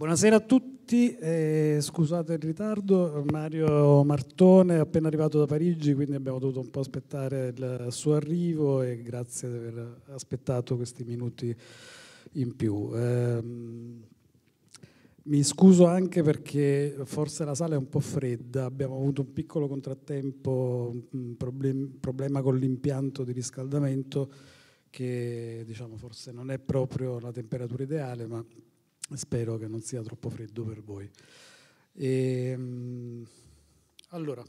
Buonasera a tutti, eh, scusate il ritardo, Mario Martone è appena arrivato da Parigi, quindi abbiamo dovuto un po' aspettare il suo arrivo e grazie di aver aspettato questi minuti in più. Eh, mi scuso anche perché forse la sala è un po' fredda, abbiamo avuto un piccolo contrattempo, un problema con l'impianto di riscaldamento che diciamo, forse non è proprio la temperatura ideale, ma Spero che non sia troppo freddo per voi. E, ehm, allora,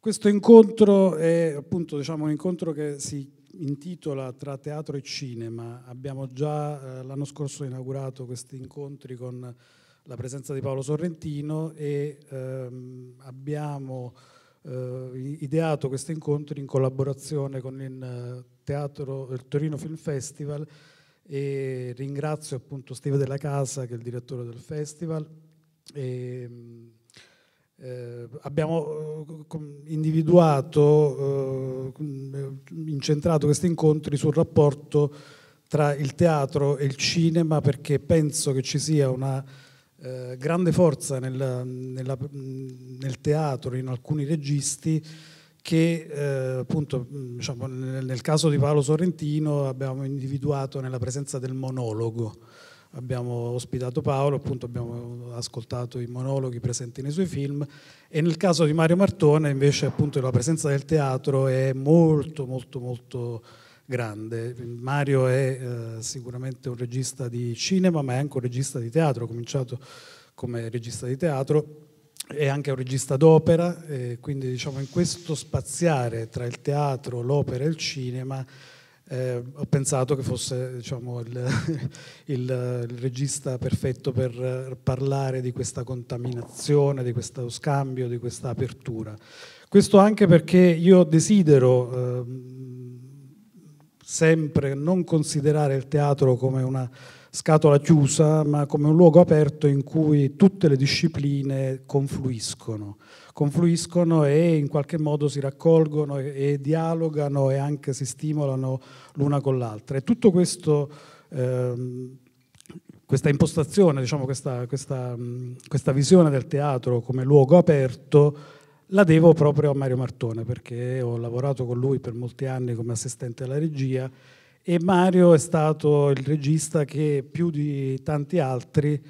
questo incontro è appunto diciamo, un incontro che si intitola Tra teatro e cinema. Abbiamo già eh, l'anno scorso inaugurato questi incontri con la presenza di Paolo Sorrentino e ehm, abbiamo eh, ideato questi incontri in collaborazione con il, eh, teatro, il Torino Film Festival e ringrazio appunto Steve Della Casa, che è il direttore del festival. E, eh, abbiamo eh, individuato, eh, incentrato questi incontri sul rapporto tra il teatro e il cinema perché penso che ci sia una eh, grande forza nel, nella, nel teatro, in alcuni registi, che eh, appunto diciamo, nel caso di Paolo Sorrentino abbiamo individuato nella presenza del monologo. Abbiamo ospitato Paolo, appunto abbiamo ascoltato i monologhi presenti nei suoi film e nel caso di Mario Martone invece appunto la presenza del teatro è molto molto molto grande. Mario è eh, sicuramente un regista di cinema ma è anche un regista di teatro, ha cominciato come regista di teatro è anche un regista d'opera, eh, quindi diciamo in questo spaziare tra il teatro, l'opera e il cinema eh, ho pensato che fosse diciamo, il, il, il, regista perfetto per parlare di questa contaminazione, di questo scambio, di questa apertura. Questo anche perché io desidero eh, sempre non considerare il teatro come una scatola chiusa, ma come un luogo aperto in cui tutte le discipline confluiscono, confluiscono e in qualche modo si raccolgono e, dialogano e anche si stimolano l'una con l'altra. E tutto questo... Ehm, questa impostazione, diciamo, questa, questa, questa, visione del teatro come luogo aperto la devo proprio a Mario Martone perché ho lavorato con lui per molti anni come assistente alla regia e Mario è stato il regista che più di tanti altri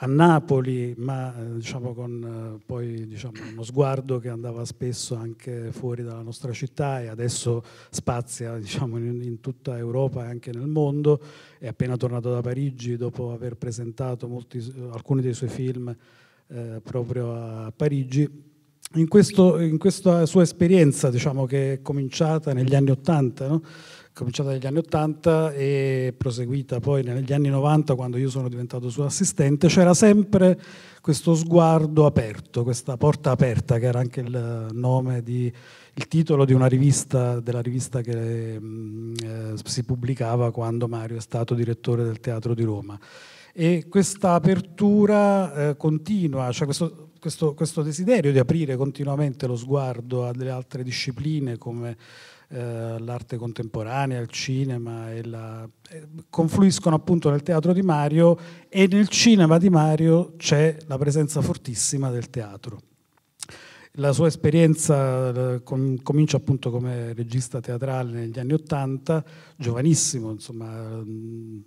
a Napoli, ma diciamo, con eh, poi diciamo, uno sguardo che andava spesso anche fuori dalla nostra città e adesso spazia diciamo, in, in, tutta Europa e anche nel mondo. È appena tornato da Parigi dopo aver presentato molti, alcuni dei suoi film eh, proprio a Parigi. In, questo, in, questa sua esperienza, diciamo, che è cominciata negli anni Ottanta, no? cominciata negli anni 80 e proseguita poi negli anni 90 quando io sono diventato suo assistente, c'era sempre questo sguardo aperto, questa porta aperta che era anche il nome di il titolo di una rivista, della rivista che mm, eh, si pubblicava quando Mario è stato direttore del Teatro di Roma. E questa apertura eh, continua, cioè questo, questo, questo desiderio di aprire continuamente lo sguardo a delle altre discipline come eh, l'arte contemporanea, il cinema, la, eh, confluiscono appunto nel teatro di Mario e nel cinema di Mario c'è la presenza fortissima del teatro. La sua esperienza eh, com- comincia appunto come regista teatrale negli anni Ottanta, giovanissimo, insomma, mh, mm,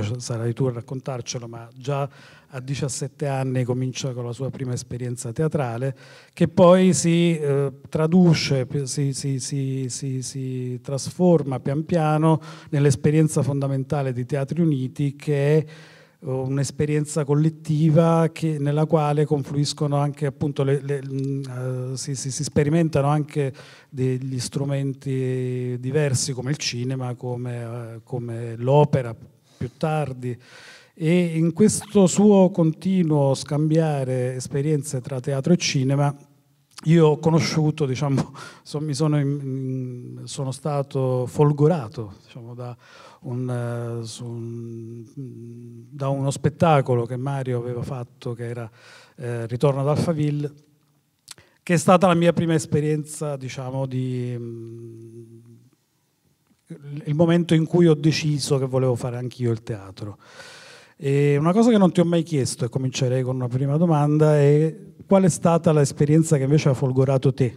poi sarai tu a raccontarcelo, ma già a 17 anni comincia con la sua prima esperienza teatrale, che poi si eh, traduce, si, si, si, si, trasforma pian piano nell'esperienza fondamentale di Teatri Uniti che è eh, un'esperienza collettiva che, nella quale confluiscono anche appunto le, le, uh, si, si, si, sperimentano anche degli strumenti diversi come il cinema, come, uh, come l'opera più tardi. E in questo suo continuo scambiare esperienze tra teatro e cinema, io ho conosciuto, diciamo, so, sono, in, mm, sono, stato folgorato diciamo, da, un, eh, un, mm, da, uno spettacolo che Mario aveva fatto, che era eh, Ritorno ad Alphaville, che è stata la mia prima esperienza diciamo, di, mm, il momento in cui ho deciso che volevo fare anch'io il teatro. E una cosa che non ti ho mai chiesto, e comincerei con una prima domanda, è qual è stata l'esperienza che invece ha folgorato te?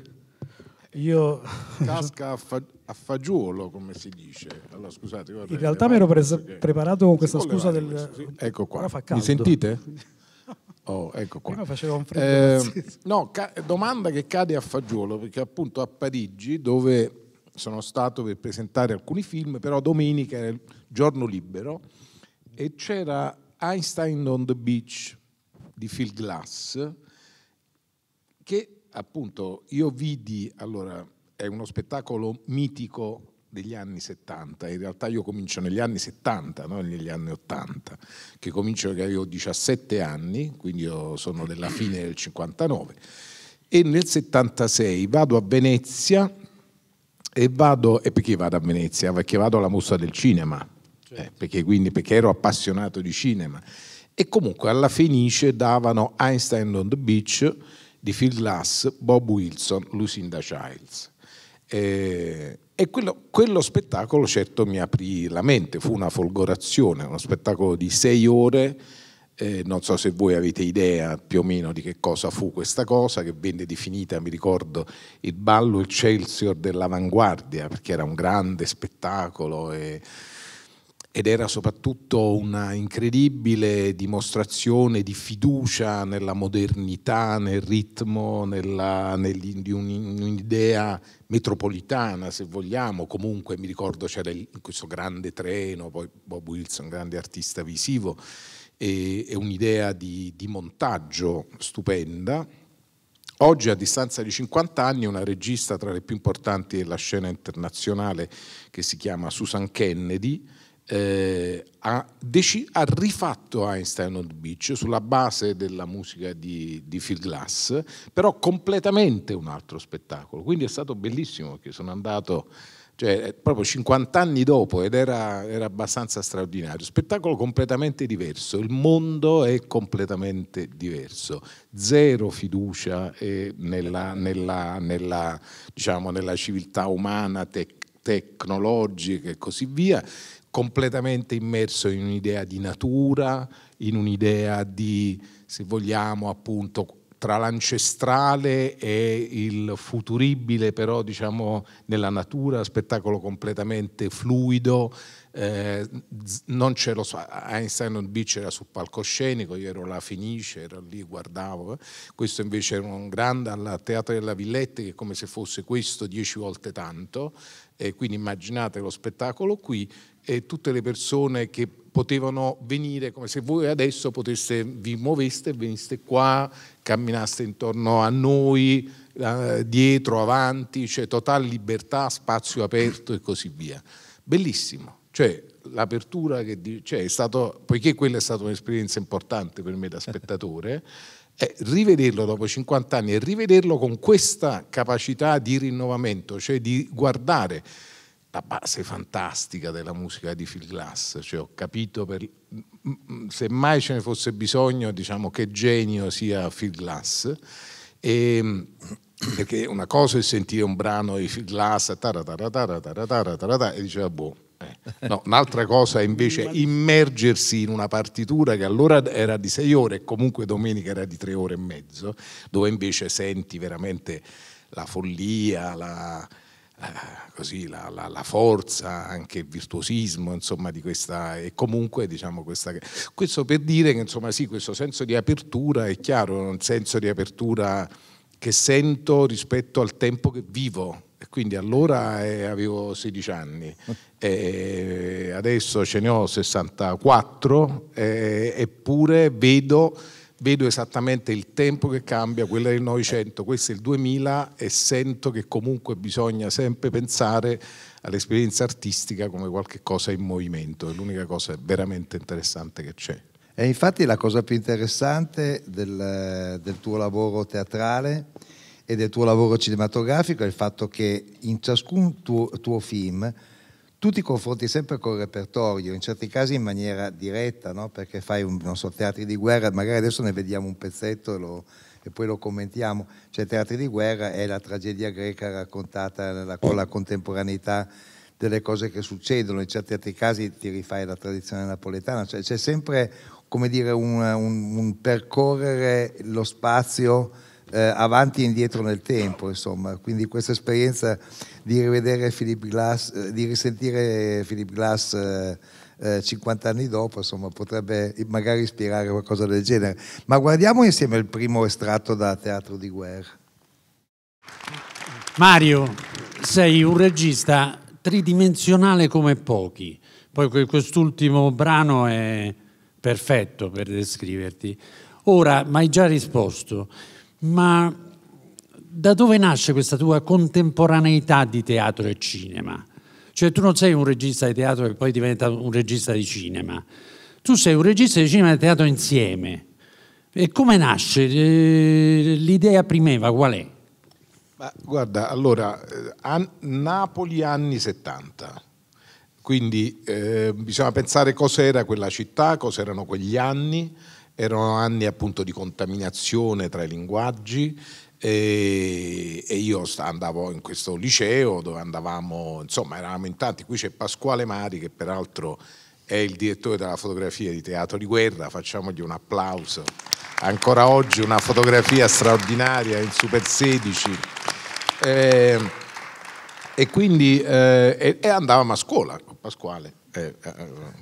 Io... Casca a, fa- a fagiolo, come si dice. Allora, scusate, guarda, In realtà eh, mi ero presa- preparato con questa scusa del... Questo, sì. Ecco qua, mi sentite? Oh, ecco qua. Prima faceva un freddo. Eh, no, ca- domanda che cade a fagiolo, perché appunto a Parigi, dove sono stato per presentare alcuni film, però domenica era il giorno libero e c'era Einstein on the Beach di Phil Glass che appunto io vidi, allora è uno spettacolo mitico degli anni 70, in realtà io comincio negli anni 70, non negli anni 80, che comincio che avevo 17 anni, quindi io sono della fine del 59 e nel 76 vado a Venezia e, vado, e perché vado a Venezia? Perché vado alla mostra del cinema, eh, certo. eh, perché, quindi, perché ero appassionato di cinema. E comunque alla Fenice davano Einstein on the Beach di Phil Glass, Bob Wilson, Lucinda Childs. Eh, e quello, quello, spettacolo certo mi aprì la mente, fu una folgorazione, uno spettacolo di sei ore eh, non so se voi avete idea più o meno di che cosa fu questa cosa, che venne definita, mi ricordo, il ballo Excelsior dell'avanguardia, perché era un grande spettacolo e, ed era soprattutto una incredibile dimostrazione di fiducia nella modernità, nel ritmo, nella, nel, di un'idea metropolitana, se vogliamo. Comunque mi ricordo c'era il, questo grande treno, poi Bob Wilson, grande artista visivo e, e un'idea di, di montaggio stupenda. Oggi, a distanza di 50 anni, una regista tra le più importanti della scena internazionale, che si chiama Susan Kennedy, eh, ha, ha, rifatto Einstein on the Beach sulla base della musica di, di, Phil Glass, però completamente un altro spettacolo. Quindi è stato bellissimo perché sono andato cioè eh, proprio 50 anni dopo ed era, era, abbastanza straordinario. Spettacolo completamente diverso, il mondo è completamente diverso, zero fiducia eh, nella, nella, nella, diciamo, nella civiltà umana, tec tecnologica e così via, completamente immerso in un'idea di natura, in un'idea di, se vogliamo, appunto tra l'ancestrale e il futuribile, però diciamo nella natura, spettacolo completamente fluido. Eh, non ce lo so, Einstein on Beach era sul palcoscenico, io ero là Fenice, ero lì, guardavo. Eh. Questo invece era un grande al Teatro della Villette, che è come se fosse questo dieci volte tanto. Eh, quindi immaginate lo spettacolo qui e tutte le persone che potevano venire come se voi adesso poteste, vi muoveste, veniste qua, camminaste intorno a noi, eh, dietro, avanti, cioè totale libertà, spazio aperto e così via. Bellissimo, cioè l'apertura che cioè, è stato, poiché quella è stata un'esperienza importante per me da spettatore, eh, rivederlo dopo 50 anni e rivederlo con questa capacità di rinnovamento, cioè di guardare la base fantastica della musica di Phil Glass, cioè ho capito per, se mai ce ne fosse bisogno, diciamo che genio sia Phil Glass e, ehm, perché una cosa è sentire un brano di Phil Glass e diceva ah, boh eh. no, un'altra cosa è invece immergersi in una partitura che allora era di sei ore e comunque domenica era di tre ore e mezzo, dove invece senti veramente la follia, la, eh, così, la, la, la, forza, anche il virtuosismo insomma, di questa, e comunque diciamo, questa, questo per dire che insomma, sì, questo senso di apertura è chiaro, un senso di apertura che sento rispetto al tempo che vivo. E quindi allora eh, avevo 16 anni, adesso ce ne ho 64, eh, eppure vedo vedo esattamente il tempo che cambia, quella del Novecento, questo è il 2000 e sento che comunque bisogna sempre pensare all'esperienza artistica come qualcosa in movimento, è l'unica cosa veramente interessante che c'è. E infatti la cosa più interessante del, del tuo lavoro teatrale e del tuo lavoro cinematografico è il fatto che in ciascun tuo, tuo film tu ti confronti sempre col repertorio, in certi casi in maniera diretta, no? perché fai un, non so, teatri di guerra, magari adesso ne vediamo un pezzetto e, lo, e poi lo commentiamo, cioè teatri di guerra è la tragedia greca raccontata nella, con la contemporaneità delle cose che succedono, in certi altri casi ti rifai la tradizione napoletana, cioè c'è sempre come dire, un, un, un percorrere lo spazio eh, avanti e indietro nel tempo, insomma. Quindi questa esperienza di rivedere Philip Glass, eh, di risentire Philip Glass eh, 50 eh, anni dopo, insomma, potrebbe magari ispirare qualcosa del genere. Ma guardiamo insieme il primo estratto da Teatro di Guerra. Mario, sei un regista tridimensionale come pochi. Poi quest'ultimo brano è perfetto per descriverti. Ora, mi hai già risposto ma da dove nasce questa tua contemporaneità di teatro e cinema? Cioè tu non sei un regista di teatro che poi diventa un regista di cinema, tu sei un regista di cinema e teatro insieme. E come nasce? Eh, l'idea primeva qual è? Ma guarda, allora, eh, an- Napoli anni 70, quindi eh, bisogna pensare cos'era quella città, cos'erano quegli anni, erano anni appunto di contaminazione tra i linguaggi e, e, io andavo in questo liceo dove andavamo, insomma eravamo in tanti, qui c'è Pasquale Mari che peraltro è il direttore della fotografia di Teatro di Guerra, facciamogli un applauso. Ancora oggi una fotografia straordinaria in Super 16. Eh, e quindi eh, e andavamo a scuola con Pasquale eh, eh,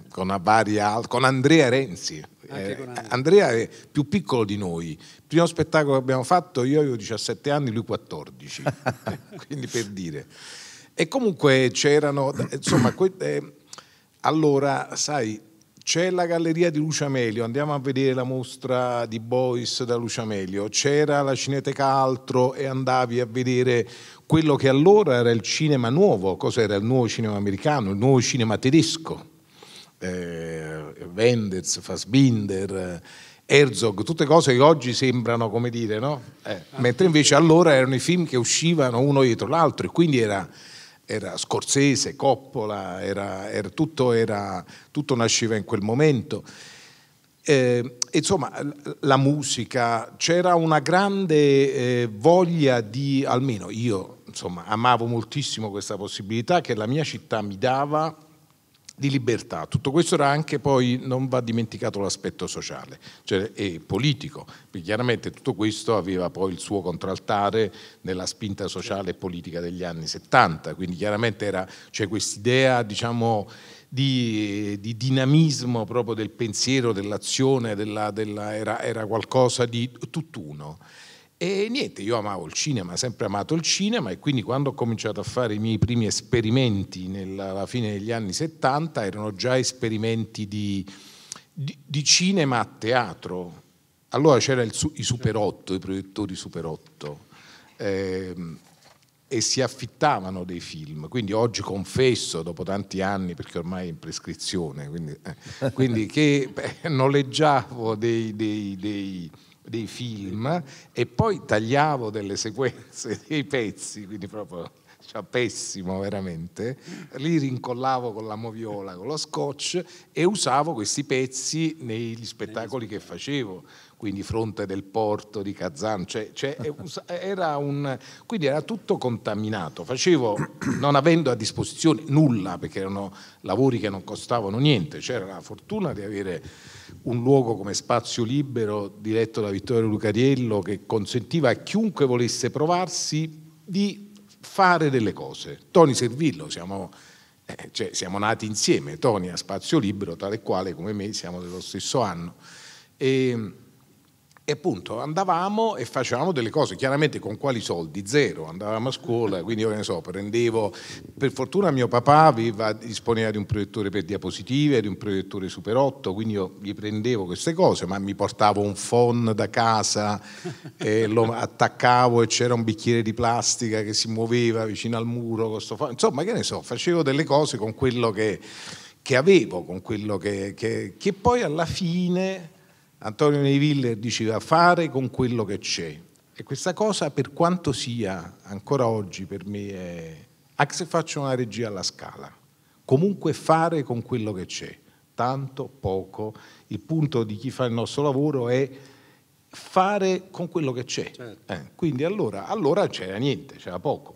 con, varia, con Andrea Renzi. Eh, con Andrea. Andrea è più piccolo di noi. Il primo spettacolo che abbiamo fatto io avevo 17 anni, lui 14, eh, quindi per dire. E comunque c'erano, insomma, que- eh, allora, sai, c'è la galleria di Lucia Melio, andiamo a vedere la mostra di Bois da Lucia Melio, c'era la Cineteca Altro e andavi a vedere quello che allora era il cinema nuovo, cos'era il nuovo cinema americano, il nuovo cinema tedesco, eh, Wenders, Fassbinder, Herzog, tutte cose che oggi sembrano come dire, no? Eh, ah, mentre invece allora erano i film che uscivano uno dietro l'altro e quindi era era Scorsese, Coppola, era, era, tutto, era, tutto, nasceva in quel momento. Eh, insomma, la musica, c'era una grande eh, voglia di, almeno io, insomma, amavo moltissimo questa possibilità che la mia città mi dava di libertà. Tutto questo era anche poi, non va dimenticato l'aspetto sociale cioè, e politico, perché chiaramente tutto questo aveva poi il suo contraltare nella spinta sociale e politica degli anni 70, quindi chiaramente c'è cioè, quest'idea diciamo, di, di, dinamismo proprio del pensiero, dell'azione, della, della, era, era qualcosa di tutt'uno. E niente, io amavo il cinema, sempre amato il cinema e quindi quando ho cominciato a fare i miei primi esperimenti nella, alla fine degli anni 70 erano già esperimenti di, di, di cinema a teatro. Allora c'erano i Super 8, i proiettori Super 8 ehm, e si affittavano dei film. Quindi oggi confesso, dopo tanti anni, perché ormai è in prescrizione, quindi, eh, quindi che beh, noleggiavo dei, dei, dei dei film e poi tagliavo delle sequenze, dei pezzi, quindi proprio cioè, pessimo veramente, li rincollavo con la moviola, con lo scotch e usavo questi pezzi negli spettacoli che facevo, quindi Fronte del Porto di Kazan, cioè, cioè, era un, quindi era tutto contaminato, facevo non avendo a disposizione nulla perché erano lavori che non costavano niente, c'era la fortuna di avere un luogo come spazio libero diretto da Vittorio Lucariello che consentiva a chiunque volesse provarsi di fare delle cose. Toni Servillo, siamo, eh, cioè, siamo nati insieme, Toni a spazio libero, tale quale come me siamo dello stesso anno. E, e appunto andavamo e facevamo delle cose, chiaramente con quali soldi? Zero, andavamo a scuola, quindi io che ne so, prendevo, per fortuna mio papà aveva, disponeva di un proiettore per diapositive, di un proiettore Super 8, quindi io gli prendevo queste cose, ma mi portavo un phone da casa, e lo attaccavo e c'era un bicchiere di plastica che si muoveva vicino al muro, con insomma che ne so, facevo delle cose con quello che, che avevo, con quello che, che, che poi alla fine Antonio Neville diceva fare con quello che c'è. E questa cosa, per quanto sia ancora oggi per me, è... anche se faccio una regia alla scala, comunque fare con quello che c'è, tanto, poco. Il punto di chi fa il nostro lavoro è fare con quello che c'è. Certo. Eh, quindi allora, allora c'era niente, c'era poco.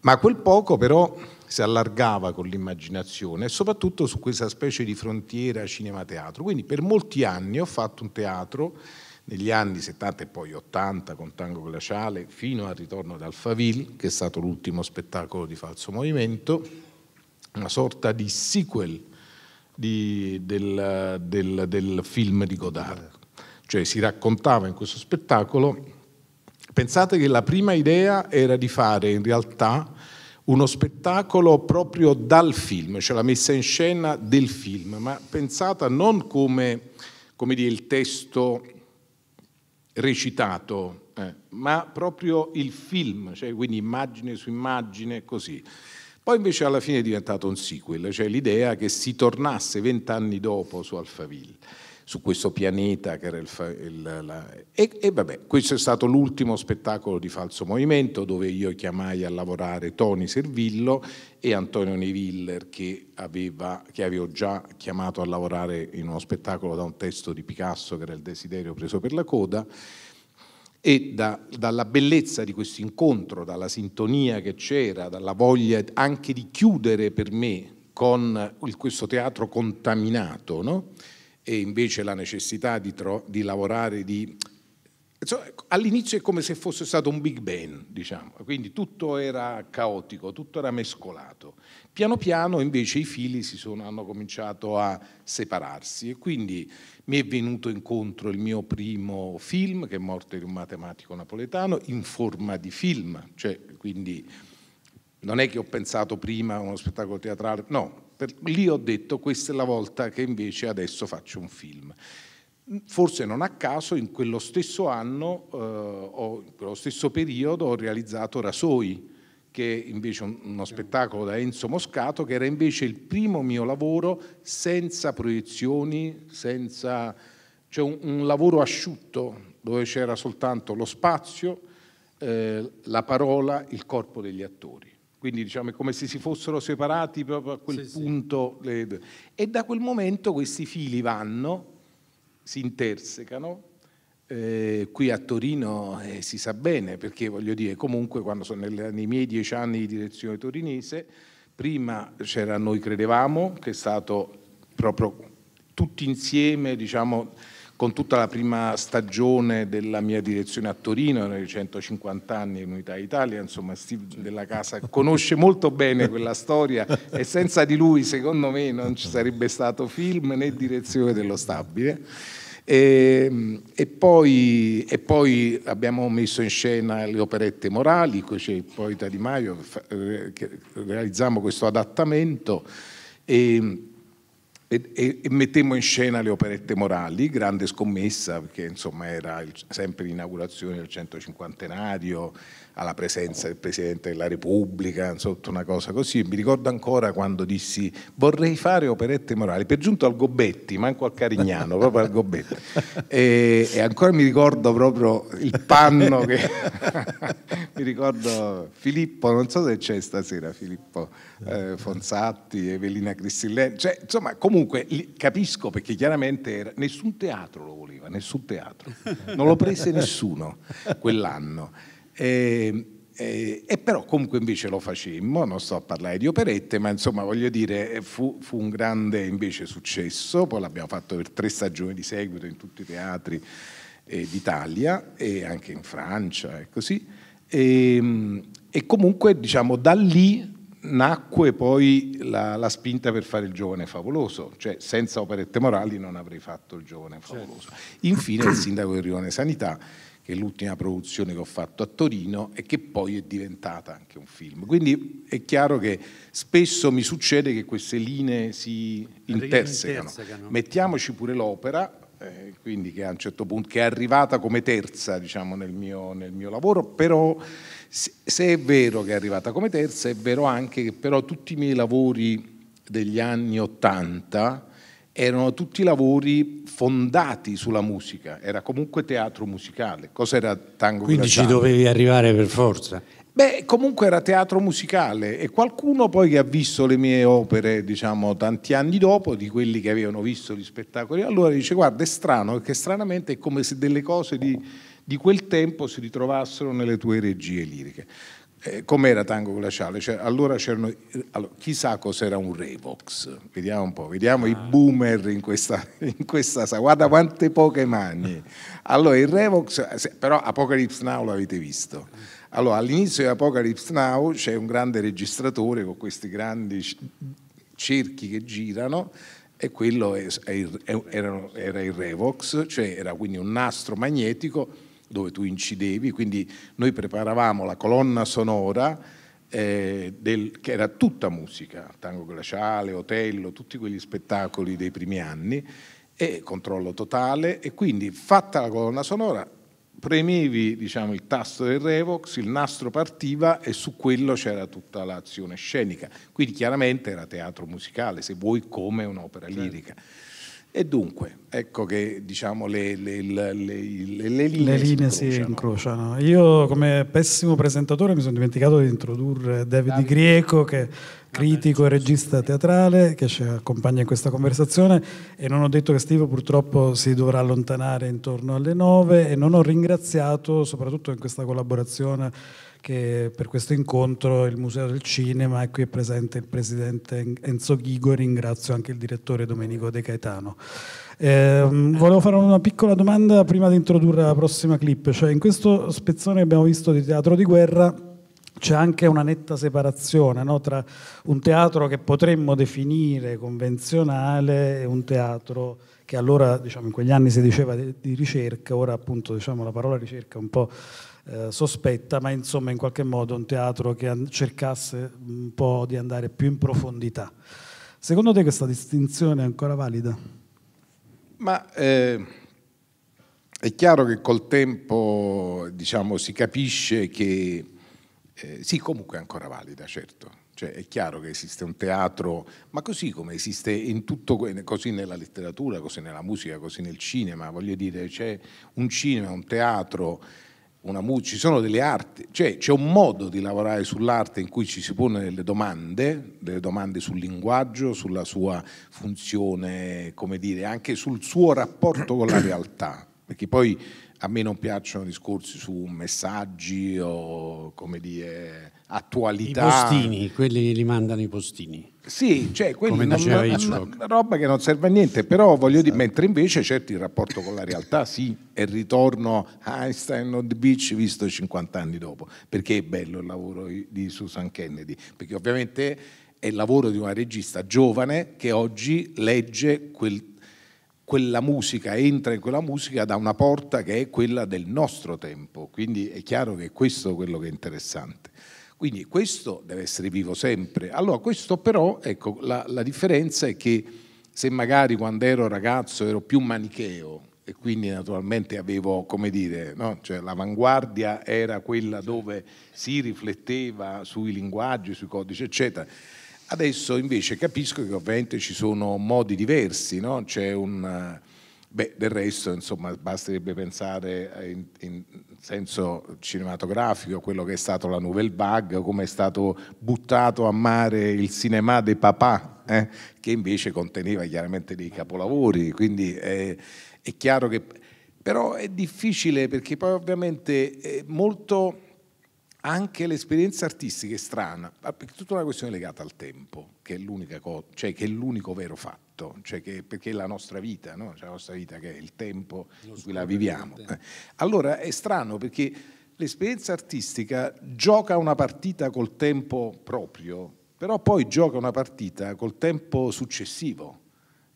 Ma quel poco però si allargava con l'immaginazione soprattutto su questa specie di frontiera cinema-teatro. Quindi per molti anni ho fatto un teatro negli anni 70 e poi 80 con Tango Glaciale fino al ritorno ad Alphaville, che è stato l'ultimo spettacolo di falso movimento, una sorta di sequel di, del, del, del, film di Godard. Cioè si raccontava in questo spettacolo, pensate che la prima idea era di fare in realtà uno spettacolo proprio dal film, cioè la messa in scena del film, ma pensata non come, come dire, il testo recitato, eh, ma proprio il film, cioè quindi immagine su immagine, così. Poi invece alla fine è diventato un sequel, cioè l'idea che si tornasse vent'anni dopo su Alphaville su questo pianeta che era il... il la, e, e, vabbè, questo è stato l'ultimo spettacolo di Falso Movimento dove io chiamai a lavorare Tony Servillo e Antonio Neviller che, aveva, che avevo già chiamato a lavorare in uno spettacolo da un testo di Picasso che era Il desiderio preso per la coda e da, dalla bellezza di questo incontro, dalla sintonia che c'era, dalla voglia anche di chiudere per me con il, questo teatro contaminato, no? e invece la necessità di, di lavorare, di... Ecco, all'inizio è come se fosse stato un Big Bang, diciamo, quindi tutto era caotico, tutto era mescolato. Piano piano invece i fili sono, hanno cominciato a separarsi e quindi mi è venuto incontro il mio primo film, che è Morte di un matematico napoletano, in forma di film, cioè quindi non è che ho pensato prima a uno spettacolo teatrale, no, per, lì ho detto questa è la volta che invece adesso faccio un film. Mm, forse non a caso in quello stesso anno, eh, o in quello stesso periodo, ho realizzato Rasoi, che è invece un, uno spettacolo da Enzo Moscato, che era invece il primo mio lavoro senza proiezioni, senza, cioè un, un lavoro asciutto, dove c'era soltanto lo spazio, eh, la parola, il corpo degli attori. Quindi diciamo, è come se si fossero separati proprio a quel sì, punto. Sì. Le... E da quel momento questi fili vanno, si intersecano. Eh, qui a Torino eh, si sa bene, perché voglio dire, comunque quando sono nelle, nei miei dieci anni di direzione torinese, prima c'era Noi Credevamo, che è stato proprio tutti insieme, diciamo, con tutta la prima stagione della mia direzione a Torino, nei 150 anni in Unità Italia, insomma Steve della Casa conosce molto bene quella storia e senza di lui secondo me non ci sarebbe stato film né direzione dello stabile. E, ehm, e, poi, e, poi, abbiamo messo in scena le operette morali, c'è il poeta Di Maio, realizziamo questo adattamento e ehm, e, e, e, mettemmo in scena le operette morali, grande scommessa perché insomma era il, sempre l'inaugurazione del centocinquantenario, alla presenza del Presidente della Repubblica, sotto una cosa così. Mi ricordo ancora quando dissi vorrei fare operette morali, per giunto al Gobetti, manco al Carignano, proprio al Gobetti. E, e, ancora mi ricordo proprio il panno che... mi ricordo Filippo, non so se c'è stasera Filippo eh, Fonsatti, Evelina Cristilleni, cioè, insomma comunque capisco perché chiaramente era, nessun teatro lo voleva, nessun teatro, non lo prese nessuno quell'anno. E, ehm, e, eh, e, però comunque invece lo facemmo, non sto a parlare di operette, ma insomma voglio dire eh, fu, fu un grande invece successo, poi l'abbiamo fatto per tre stagioni di seguito in tutti i teatri eh, d'Italia e anche in Francia e così. E, ehm, e comunque diciamo da lì nacque poi la, la, spinta per fare il giovane favoloso, cioè senza operette morali non avrei fatto il giovane favoloso. Certo. Infine il sindaco di Rione Sanità che è l'ultima produzione che ho fatto a Torino e che poi è diventata anche un film. Quindi è chiaro che spesso mi succede che queste linee si intersecano. Mettiamoci pure l'opera, eh, quindi che a un certo punto è arrivata come terza diciamo, nel, mio, nel, mio, lavoro, però se è vero che è arrivata come terza, è vero anche che però tutti i miei lavori degli anni Ottanta erano tutti lavori fondati sulla musica, era comunque teatro musicale. Cos'era era tango? Quindi ci dovevi arrivare per forza. Beh, comunque era teatro musicale e qualcuno poi che ha visto le mie opere, diciamo, tanti anni dopo, di quelli che avevano visto gli spettacoli, allora dice guarda è strano, perché stranamente è come se delle cose di, di quel tempo si ritrovassero nelle tue regie liriche. Eh, com'era Tango Glaciale? Cioè, allora c'erano, allora, chissà cos'era un Revox, vediamo un po', vediamo ah. i boomer in questa, in questa sala, guarda quante poche mani. Allora il Revox, però Apocalypse Now l'avete visto. Allora all'inizio di Apocalypse Now c'è un grande registratore con questi grandi cerchi che girano e quello è, è, è, era, era il Revox, cioè era quindi un nastro magnetico dove tu incidevi, quindi noi preparavamo la colonna sonora eh, del, che era tutta musica, tango glaciale, Otello, tutti quegli spettacoli dei primi anni e controllo totale e quindi fatta la colonna sonora premevi diciamo, il tasto del Revox, il nastro partiva e su quello c'era tutta l'azione scenica. Quindi chiaramente era teatro musicale, se vuoi come un'opera certo. lirica. E dunque, ecco che diciamo, le, le, le, le, linee, si incrociano. si, incrociano. Io come pessimo presentatore mi sono dimenticato di introdurre David, David. Grieco che è critico e regista teatrale che ci accompagna in questa conversazione e non ho detto che Steve purtroppo si dovrà allontanare intorno alle nove e non ho ringraziato soprattutto in questa collaborazione che per questo incontro il Museo del Cinema è qui è presente il presidente Enzo Ghigo e ringrazio anche il direttore Domenico De Caetano. Eh, volevo fare una piccola domanda prima di introdurre la prossima clip, cioè in questo spezzone che abbiamo visto di teatro di guerra c'è anche una netta separazione no? tra un teatro che potremmo definire convenzionale e un teatro che allora diciamo, in quegli anni si diceva di, ricerca, ora appunto diciamo, la parola ricerca è un po' eh, sospetta, ma insomma in qualche modo un teatro che cercasse un po' di andare più in profondità. Secondo te questa distinzione è ancora valida? Ma eh, è chiaro che col tempo diciamo, si capisce che eh, sì, comunque è ancora valida, certo. Cioè, è chiaro che esiste un teatro, ma così come esiste in tutto, così nella letteratura, così nella musica, così nel cinema, voglio dire, c'è un cinema, un teatro, mu- ci sono delle arti, cioè c'è un modo di lavorare sull'arte in cui ci si pone delle domande, delle domande sul linguaggio, sulla sua funzione, come dire, anche sul suo rapporto con la realtà, perché poi a me non piacciono discorsi su messaggi o come dire attualità. I postini, quelli li mandano i postini. Sì, cioè quelli Come diceva non, Hitchcock. Una roba che non serve a niente, però voglio dire, mentre invece certi il rapporto con la realtà sì, e il ritorno Einstein on the beach visto 50 anni dopo, perché è bello il lavoro di Susan Kennedy, perché ovviamente è il lavoro di una regista giovane che oggi legge quel quella musica, entra in quella musica da una porta che è quella del nostro tempo, quindi è chiaro che questo è quello che è interessante. Quindi questo deve essere vivo sempre. Allora questo però, ecco, la, la differenza è che se magari quando ero ragazzo ero più manicheo e quindi naturalmente avevo, come dire, no? cioè, l'avanguardia era quella dove si rifletteva sui linguaggi, sui codici, eccetera. Adesso invece capisco che ovviamente ci sono modi diversi, no? c'è un Beh, del resto, insomma, basterebbe pensare eh, in, in, senso cinematografico a quello che è stato la Nouvelle Vague, come è stato buttato a mare il cinema de papà, eh, che invece conteneva chiaramente dei capolavori, quindi è, eh, è chiaro che... Però è difficile perché poi ovviamente è molto anche l'esperienza artistica è strana, è tutta una questione legata al tempo, che è, co- cioè che è l'unico vero fatto, cioè che, perché è la nostra vita, no? cioè la nostra vita che è il tempo in cui la viviamo. Eh. Allora è strano perché l'esperienza artistica gioca una partita col tempo proprio, però poi gioca una partita col tempo successivo.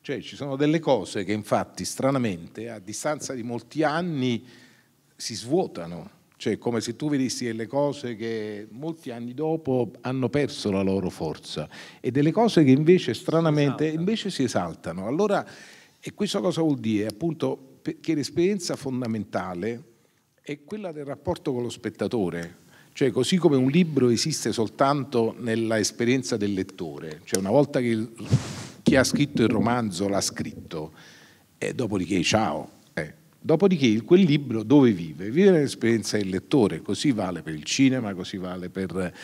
Cioè ci sono delle cose che infatti stranamente a distanza di molti anni si svuotano cioè, come se tu vedessi delle cose che molti anni dopo hanno perso la loro forza e delle cose che invece stranamente si invece si esaltano. Allora, e questo cosa vuol dire? Appunto che l'esperienza fondamentale è quella del rapporto con lo spettatore. Cioè, così come un libro esiste soltanto nella esperienza del lettore, cioè una volta che il, chi ha scritto il romanzo l'ha scritto, e dopodiché ciao, Dopodiché quel libro dove vive? Vive nell'esperienza del lettore, così vale per il cinema, così vale per...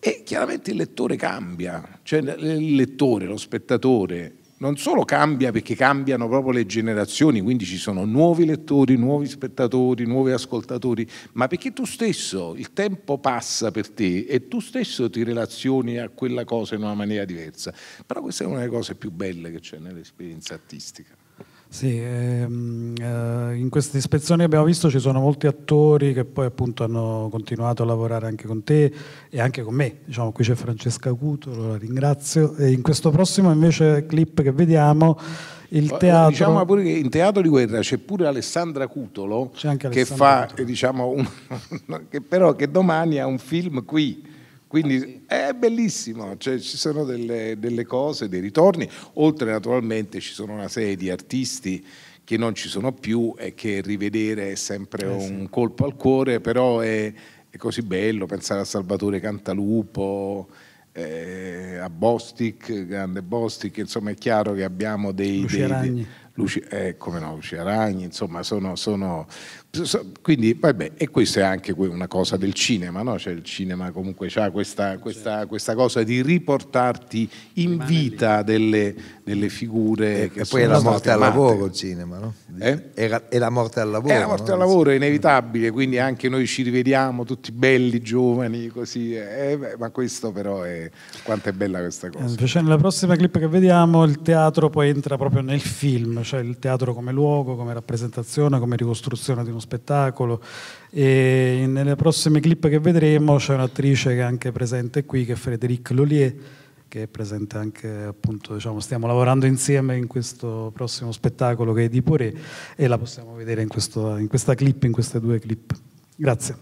E chiaramente il lettore cambia, cioè il lettore, lo spettatore, non solo cambia perché cambiano proprio le generazioni, quindi ci sono nuovi lettori, nuovi spettatori, nuovi ascoltatori, ma perché tu stesso, il tempo passa per te e tu stesso ti relazioni a quella cosa in una maniera diversa. Però questa è una delle cose più belle che c'è nell'esperienza artistica. Sì, ehm, eh, in queste ispezioni che abbiamo visto ci sono molti attori che poi appunto hanno continuato a lavorare anche con te e anche con me, diciamo qui c'è Francesca Cutolo, la ringrazio, e in questo prossimo invece clip che vediamo il eh, teatro... Diciamo pure che in teatro di guerra c'è pure Alessandra Cutolo anche Alessandra che fa, Cutolo. diciamo, un... che però che domani ha un film qui quindi ah, sì. è bellissimo, cioè, ci sono delle, delle, cose, dei ritorni, oltre naturalmente ci sono una serie di artisti che non ci sono più e che rivedere è sempre eh, un sì. colpo al cuore, però è, è, così bello pensare a Salvatore Cantalupo, eh, a Bostic, grande Bostic, insomma è chiaro che abbiamo dei... Luci, dei, eh, come no, Luci Aragni, insomma sono, sono quindi, vabbè, e questa è anche una cosa del cinema, no? cioè, il cinema comunque ha questa, questa, certo. questa, cosa di riportarti in vita delle, delle figure. Eh, che e poi è la morte al lavoro il cinema, no? Eh? Era, è la morte al lavoro. È la morte no? al lavoro, è inevitabile, quindi anche noi ci rivediamo tutti belli, giovani, così, eh, eh beh, ma questo però è... quanto è bella questa cosa. Eh, invece nella prossima clip che vediamo il teatro poi entra proprio nel film, cioè il teatro come luogo, come rappresentazione, come ricostruzione di un uno spettacolo e nelle prossime clip che vedremo c'è un'attrice che è anche presente qui che è Frédéric Lollier che è presente anche appunto, diciamo, stiamo lavorando insieme in questo prossimo spettacolo che è di Poré e la possiamo vedere in, questo, in questa clip, in queste due clip. Grazie.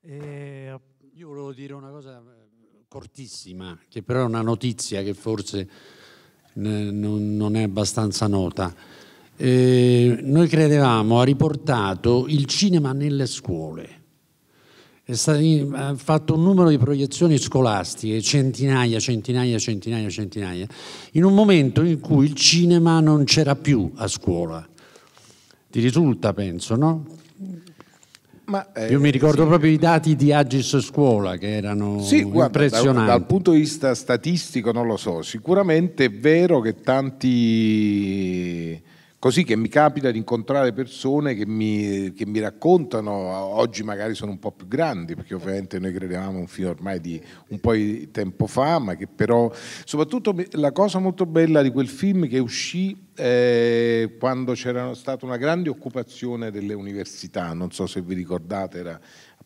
Eh, io volevo dire una cosa eh, cortissima, che però è una notizia che forse non, è abbastanza nota. Eh, noi credevamo ha riportato il cinema nelle scuole. Stato, ha fatto un numero di proiezioni scolastiche, centinaia, centinaia, centinaia, centinaia, in un momento in cui il cinema non c'era più a scuola. Ti risulta, penso, no? Ma, eh, Io mi ricordo sì. proprio i dati di Agis Scuola che erano sì, impressionanti. Da, dal punto di vista statistico non lo so, sicuramente è vero che tanti Così che mi capita di incontrare persone che mi, che mi, raccontano, oggi magari sono un po' più grandi, perché ovviamente noi credevamo un film ormai di un po' di tempo fa, ma che però, soprattutto la cosa molto bella di quel film che uscì eh, quando c'era stata una grande occupazione delle università, non so se vi ricordate, era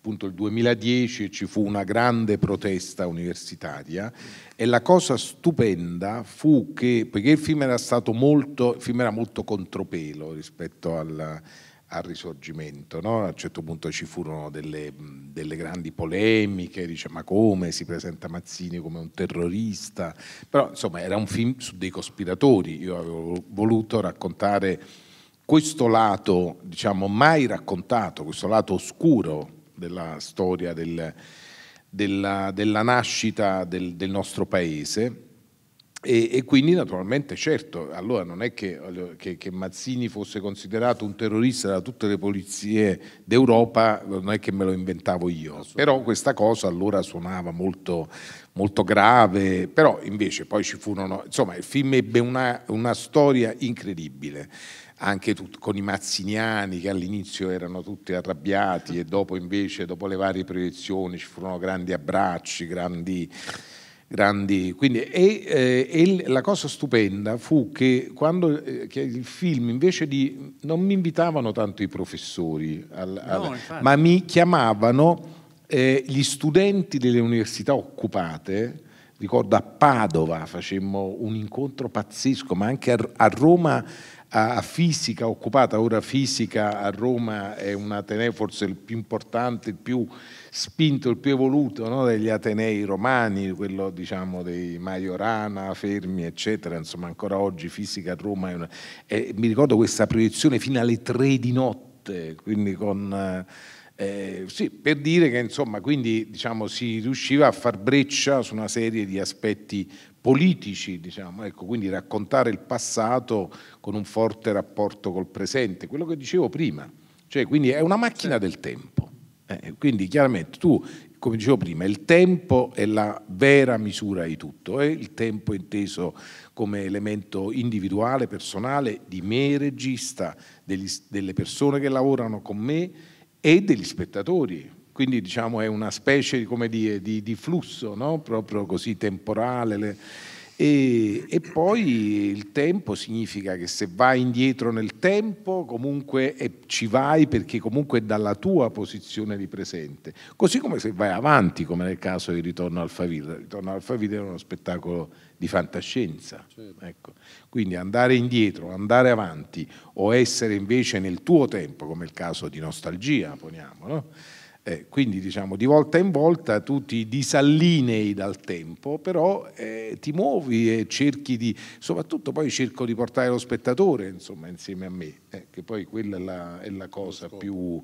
appunto il 2010 ci fu una grande protesta universitaria e la cosa stupenda fu che, perché il film era stato molto, il film era molto contropelo rispetto al, al risorgimento, no? a un certo punto ci furono delle, delle grandi polemiche, dice ma come si presenta Mazzini come un terrorista, però insomma era un film su dei cospiratori, io avevo voluto raccontare questo lato, diciamo, mai raccontato, questo lato oscuro della storia del, della, della, nascita del, del nostro paese e, e, quindi naturalmente certo, allora non è che, che, che, Mazzini fosse considerato un terrorista da tutte le polizie d'Europa, non è che me lo inventavo io, però questa cosa allora suonava molto, molto grave, però invece poi ci furono, insomma il film ebbe una, una storia incredibile anche tutto, con i mazziniani che all'inizio erano tutti arrabbiati e dopo invece, dopo le varie proiezioni ci furono grandi abbracci, grandi grandi... Quindi, e, eh, e la cosa stupenda fu che quando eh, che il film invece di... non mi invitavano tanto i professori, al, al, ma mi chiamavano eh, gli studenti delle università occupate ricordo a Padova facemmo un incontro pazzesco, ma anche a, a Roma a, a, fisica occupata, ora fisica a Roma è un ateneo forse il più importante, il più spinto, il più evoluto no, degli Atenei romani, quello diciamo dei Majorana, Fermi, eccetera, insomma ancora oggi fisica a Roma. È Una... mi ricordo questa proiezione fino alle tre di notte, quindi con... Eh, eh, sì, per dire che insomma quindi diciamo, si riusciva a far breccia su una serie di aspetti politici, diciamo, ecco, quindi raccontare il passato con un forte rapporto col presente, quello che dicevo prima, cioè quindi è una macchina del tempo. Eh, quindi chiaramente tu, come dicevo prima, il tempo è la vera misura di tutto, è eh? il tempo inteso come elemento individuale, personale, di me regista, degli, delle persone che lavorano con me e degli spettatori. Quindi diciamo è una specie dire, di, di, flusso, no? proprio così temporale. Le, e, e, poi il tempo significa che se vai indietro nel tempo comunque eh, ci vai perché comunque è dalla tua posizione di presente, così come se vai avanti come nel caso di Ritorno al Faville. Ritorno al Faville è uno spettacolo di fantascienza, certo. ecco. quindi andare indietro, andare avanti o essere invece nel tuo tempo come il caso di Nostalgia, poniamo, no? Eh, quindi diciamo di volta in volta tu ti disallinei dal tempo, però eh, ti muovi e cerchi di, soprattutto poi cerco di portare lo spettatore insomma, insieme a me, eh, che poi quella è la, è la cosa più,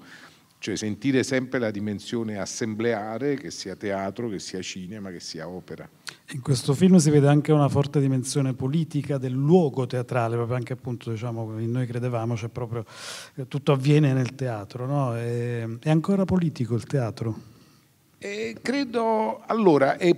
cioè sentire sempre la dimensione assembleare, che sia teatro, che sia cinema, che sia opera. In questo film si vede anche una forte dimensione politica del luogo teatrale, proprio anche appunto, diciamo, noi credevamo, cioè proprio eh, tutto avviene nel teatro, no? è, eh, è, ancora politico il teatro? Eh, credo, allora, è...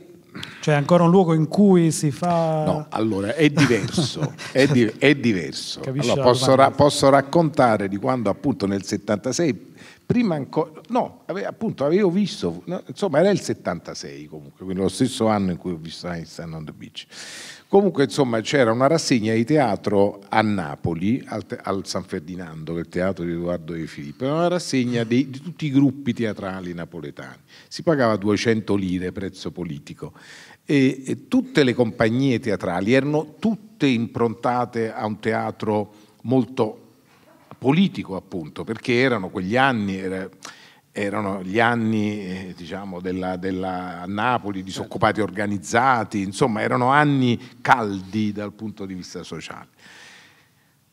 Cioè è ancora un luogo in cui si fa... No, allora, è diverso, è, di, è diverso. Allora, posso, ra- posso raccontare di quando appunto nel 76 prima ancora, no, ave, appunto avevo visto, no, insomma era il 76 comunque, quindi lo stesso anno in cui ho visto Einstein on the Beach. Comunque insomma c'era una rassegna di teatro a Napoli, al, al San Ferdinando, che è il teatro di Edoardo De Filippo, era una rassegna di, di tutti i gruppi teatrali napoletani, si pagava 200 lire prezzo politico e, e tutte le compagnie teatrali erano tutte improntate a un teatro molto politico appunto, perché erano quegli anni, era, erano gli anni eh, diciamo, della, della, Napoli, certo. disoccupati organizzati, insomma erano anni caldi dal punto di vista sociale.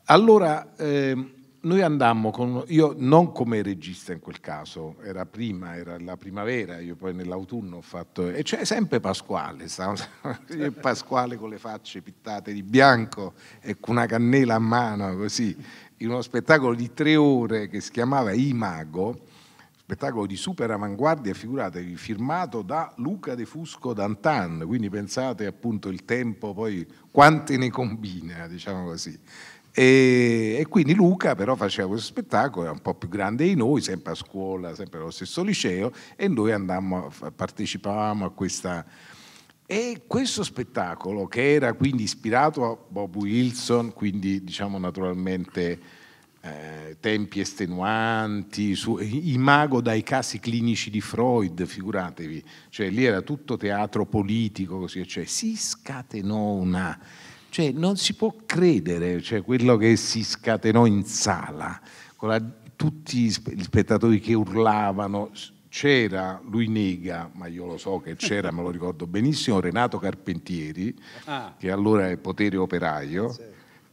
Allora, eh, noi andammo con, io non come regista in quel caso, era prima, era la primavera, io poi nell'autunno ho fatto, e c'è sempre Pasquale, Pasquale con le facce pittate di bianco e con una cannella a mano così, in uno spettacolo di tre ore che si chiamava I Mago, spettacolo di super avanguardia, figuratevi, firmato da Luca De Fusco Dantan, quindi pensate appunto il tempo, poi quante ne combina, diciamo così. E, e, quindi Luca però faceva questo spettacolo, era un po' più grande di noi, sempre a scuola, sempre allo stesso liceo, e noi andammo, partecipavamo a questa... E questo spettacolo, che era quindi ispirato a Bob Wilson, quindi diciamo naturalmente eh, tempi estenuanti, su, imago dai casi clinici di Freud, figuratevi, cioè lì era tutto teatro politico, così, cioè si scatenò una cioè, non si può credere cioè, quello che si scatenò in sala, con la, tutti gli spettatori che urlavano. C'era, lui nega, ma io lo so che c'era, me lo ricordo benissimo, Renato Carpentieri, ah. che allora è potere operaio. Sì.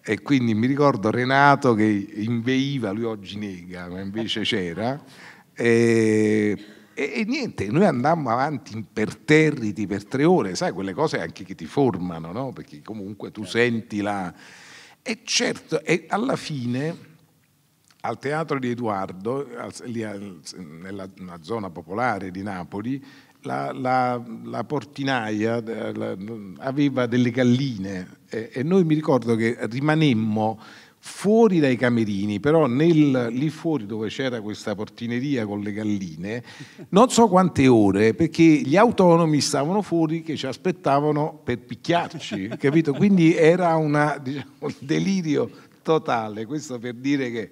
E quindi mi ricordo Renato che inveiva, lui oggi nega, ma invece c'era. E e, e, niente, noi andammo avanti imperterriti per tre ore, sai, quelle cose anche che ti formano, no? Perché comunque tu certo. senti la... E certo, e alla fine al teatro di Edoardo, lì al, nella zona popolare di Napoli, la, la, la portinaia eh, aveva delle galline e, e noi mi ricordo che rimanemmo fuori dai camerini, però nel, lì fuori dove c'era questa portineria con le galline, non so quante ore, perché gli autonomi stavano fuori che ci aspettavano per picchiarci, capito? Quindi era una, diciamo, un delirio totale, questo per dire che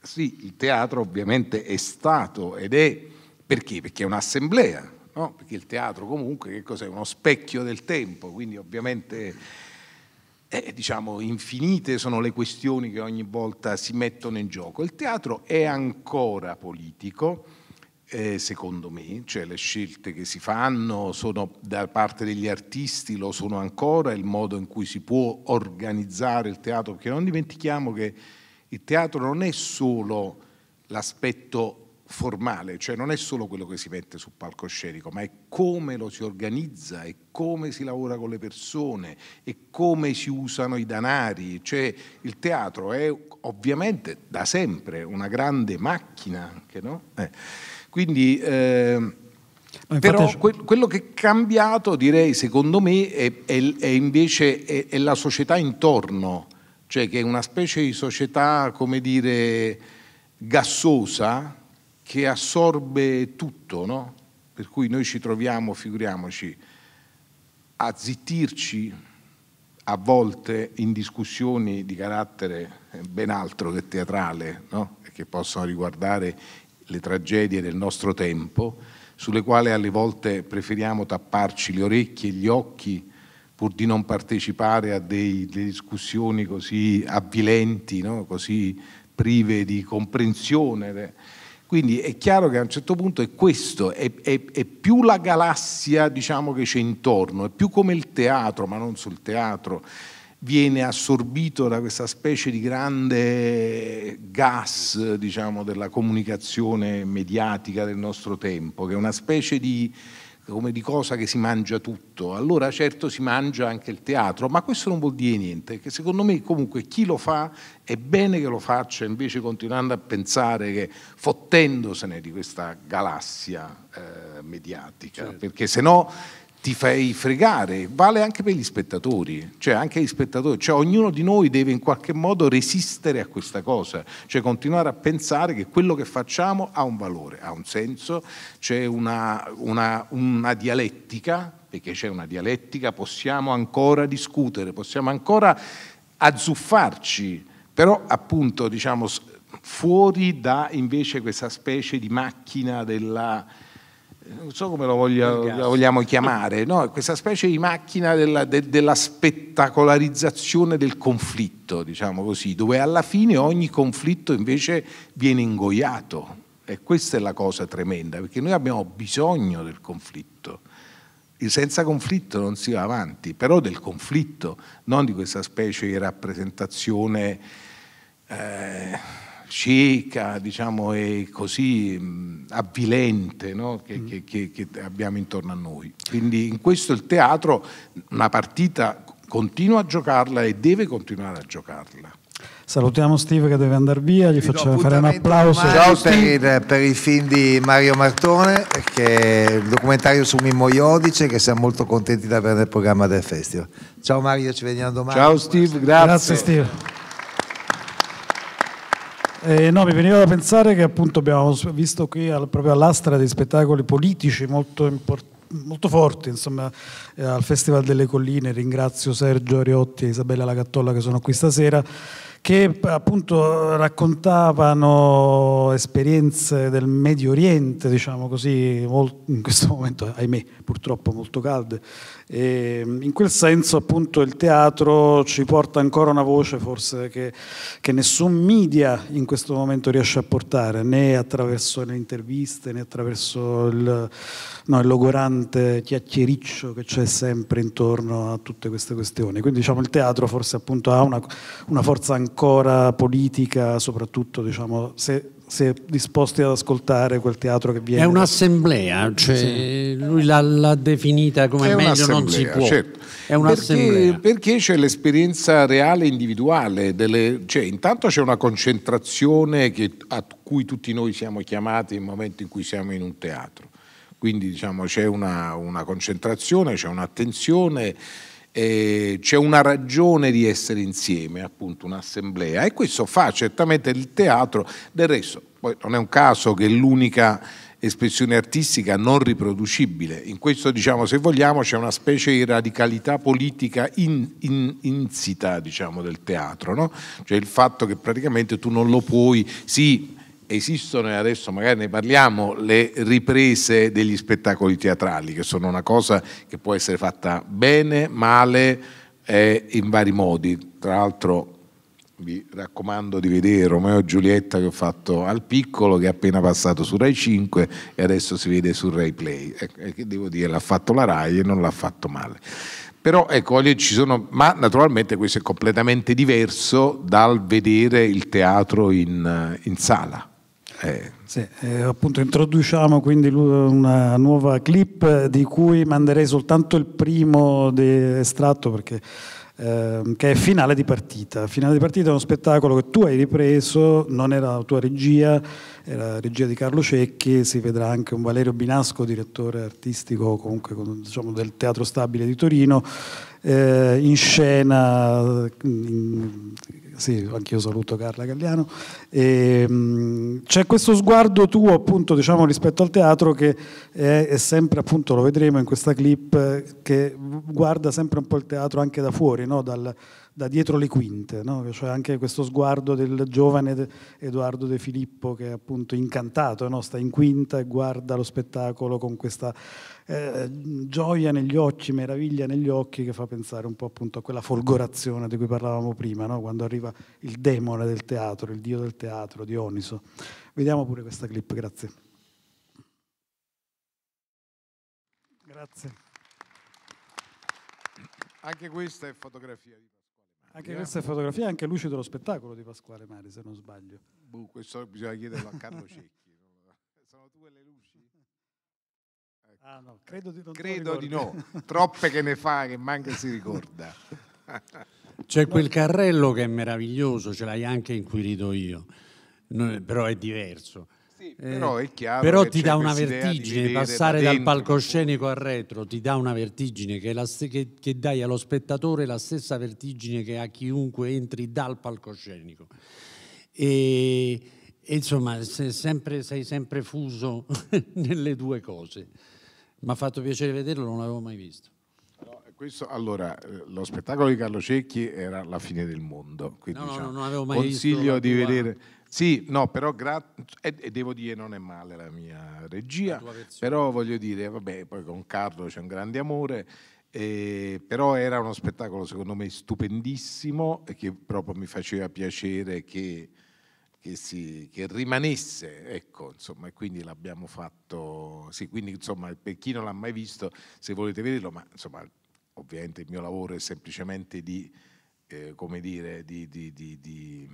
sì, il teatro ovviamente è stato ed è perché? Perché è un'assemblea, no? perché il teatro comunque che cos'è? Uno specchio del tempo, quindi ovviamente eh, diciamo, infinite sono le questioni che ogni volta si mettono in gioco. Il teatro è ancora politico, eh, secondo me, cioè le scelte che si fanno sono da parte degli artisti, lo sono ancora, il modo in cui si può organizzare il teatro, perché non dimentichiamo che il teatro non è solo l'aspetto formale, cioè non è solo quello che si mette sul palcoscenico, ma è come lo si organizza, è come si lavora con le persone, è come si usano i danari. cioè il teatro è ovviamente da sempre una grande macchina anche, no? Eh. Quindi... Eh, No, Però è... quello che è cambiato, direi, secondo me, è, è, è invece la società intorno, cioè che è una specie di società, come dire, gassosa, che assorbe tutto, no? per cui noi ci troviamo, figuriamoci, a zittirci a volte in discussioni di carattere eh, ben altro che teatrale, no? che possono riguardare le tragedie del nostro tempo, sulle quali alle volte preferiamo tapparci le orecchie e gli occhi pur di non partecipare a dei, delle discussioni così avvilenti, no? così prive di comprensione eh. Quindi è chiaro che a un certo punto è questo, è, è, è più la galassia diciamo, che c'è intorno, è più come il teatro, ma non sul teatro, viene assorbito da questa specie di grande gas diciamo, della comunicazione mediatica del nostro tempo, che è una specie di come di cosa che si mangia tutto, allora certo si mangia anche il teatro, ma questo non vuol dire niente, che secondo me comunque chi lo fa è bene che lo faccia invece continuando a pensare che fottendosene di questa galassia eh, mediatica, certo. perché se no ti fai fregare, vale anche per gli spettatori, cioè anche gli spettatori, cioè ognuno di noi deve in qualche modo resistere a questa cosa, cioè continuare a pensare che quello che facciamo ha un valore, ha un senso, c'è una, una, una dialettica, perché c'è una dialettica, possiamo ancora discutere, possiamo ancora azzuffarci, però appunto diciamo fuori da invece questa specie di macchina della non so come lo, voglia, lo vogliamo chiamare, no? questa specie di macchina della, de, della, spettacolarizzazione del conflitto, diciamo così, dove alla fine ogni conflitto invece viene ingoiato. E questa è la cosa tremenda, perché noi abbiamo bisogno del conflitto. E senza conflitto non si va avanti, però del conflitto, non di questa specie di rappresentazione... Eh, cieca diciamo, e così avvilente no? che, mm. che, che, che abbiamo intorno a noi. Quindi in questo il teatro, una partita continua a giocarla e deve continuare a giocarla. Salutiamo Steve che deve andare via, gli facciamo fare un applauso. Ciao per il, per il, film di Mario Martone, che è il documentario su Mimmo Iodice, che siamo molto contenti di avere nel programma del Festival. Ciao Mario, ci vediamo domani. Ciao Steve, grazie. Grazie Steve. Eh, no, mi veniva da pensare che appunto abbiamo visto qui al, proprio all'Astra dei spettacoli politici molto importanti molto forti, insomma, eh, al Festival delle Colline. Ringrazio Sergio Ariotti e Isabella Lacattolla che sono qui stasera, che appunto raccontavano esperienze del Medio Oriente, diciamo così, in questo momento, ahimè, purtroppo molto calde, e ehm, in quel senso appunto il teatro ci porta ancora una voce forse che, che nessun media in questo momento riesce a portare, né attraverso le interviste né attraverso il, no, il logorante chiacchiericcio che c'è sempre intorno a tutte queste questioni. Quindi diciamo il teatro forse appunto ha una, una forza ancora politica, soprattutto diciamo, se si è disposti ad ascoltare quel teatro che viene. È un'assemblea, cioè sì. lui l'ha, l'ha, definita come è meglio non si può. Certo. È un'assemblea. Perché, perché, c'è l'esperienza reale individuale, delle, cioè intanto c'è una concentrazione che, a cui tutti noi siamo chiamati nel momento in cui siamo in un teatro. Quindi diciamo, c'è una, una concentrazione, c'è un'attenzione eh, c'è una ragione di essere insieme, appunto un'assemblea e questo fa certamente il teatro, del resto poi non è un caso che l'unica espressione artistica non riproducibile, in questo diciamo se vogliamo c'è una specie di radicalità politica in, in, insita diciamo del teatro, no? cioè il fatto che praticamente tu non lo puoi, sì esistono e adesso magari ne parliamo le riprese degli spettacoli teatrali che sono una cosa che può essere fatta bene, male eh, in vari modi tra l'altro vi raccomando di vedere Romeo e Giulietta che ho fatto al piccolo che è appena passato su Rai 5 e adesso si vede su Rai Play eh, che devo dire l'ha fatto la Rai e non l'ha fatto male però ecco, ci sono, ma naturalmente questo è completamente diverso dal vedere il teatro in, in sala. Eh. Sì, eh, appunto introduciamo quindi una nuova clip di cui manderei soltanto il primo estratto perché ehm, che è Finale di partita. Finale di partita è uno spettacolo che tu hai ripreso, non era la tua regia, era la regia di Carlo Cecchi, si vedrà anche un Valerio Binasco, direttore artistico comunque diciamo, del Teatro Stabile di Torino, eh, in scena in, sì, anch'io saluto Carla Galliano. E, ehm, c'è questo sguardo tuo appunto diciamo, rispetto al teatro che è, è, sempre appunto, lo vedremo in questa clip, che guarda sempre un po' il teatro anche da fuori, no? Dal, da dietro le quinte, no? cioè anche questo sguardo del giovane Edoardo De Filippo che è appunto incantato, no? sta in quinta e guarda lo spettacolo con questa eh, gioia negli occhi, meraviglia negli occhi che fa pensare un po' appunto a quella folgorazione di cui parlavamo prima, no? quando arriva il demone del teatro, il dio del teatro, Dioniso. Vediamo pure questa clip, grazie. Grazie. Anche questa è fotografia di Pasquale Mari. Anche questa è fotografia, anche luce dello spettacolo di Pasquale Mari, se non sbaglio. Buh, questo bisogna chiederlo a Carlo Cecchi. Sono due le luci. Ecco. Ah, no, credo di, credo di no, troppe che ne fa che manca si ricorda. C'è quel carrello che è meraviglioso, ce l'hai anche inquirito io, no, però è diverso. Sì, eh, però, è chiaro però ti dà una vertigine passare da dal palcoscenico al retro, ti dà una vertigine che, la, che, che dai allo spettatore la stessa vertigine che a chiunque entri dal palcoscenico. E, e insomma, sei sempre, sei sempre fuso nelle due cose mi ha fatto piacere vederlo, non l'avevo mai visto. Questo, allora, eh, lo spettacolo di Carlo Cecchi era la fine del mondo. Quindi, no, diciamo, no, non avevo mai consiglio di tua... vedere. Sì, no, però gra... e, eh, devo dire non è male la mia regia, la però voglio dire, vabbè, poi con Carlo c'è un grande amore, eh, però era uno spettacolo secondo me stupendissimo e che proprio mi faceva piacere che che, si, che rimanesse, ecco, insomma, e quindi l'abbiamo fatto, sì, quindi insomma, per chi non l'ha mai visto, se volete vederlo, ma insomma, ovviamente il mio lavoro è semplicemente di, eh, come dire, di, di, di, di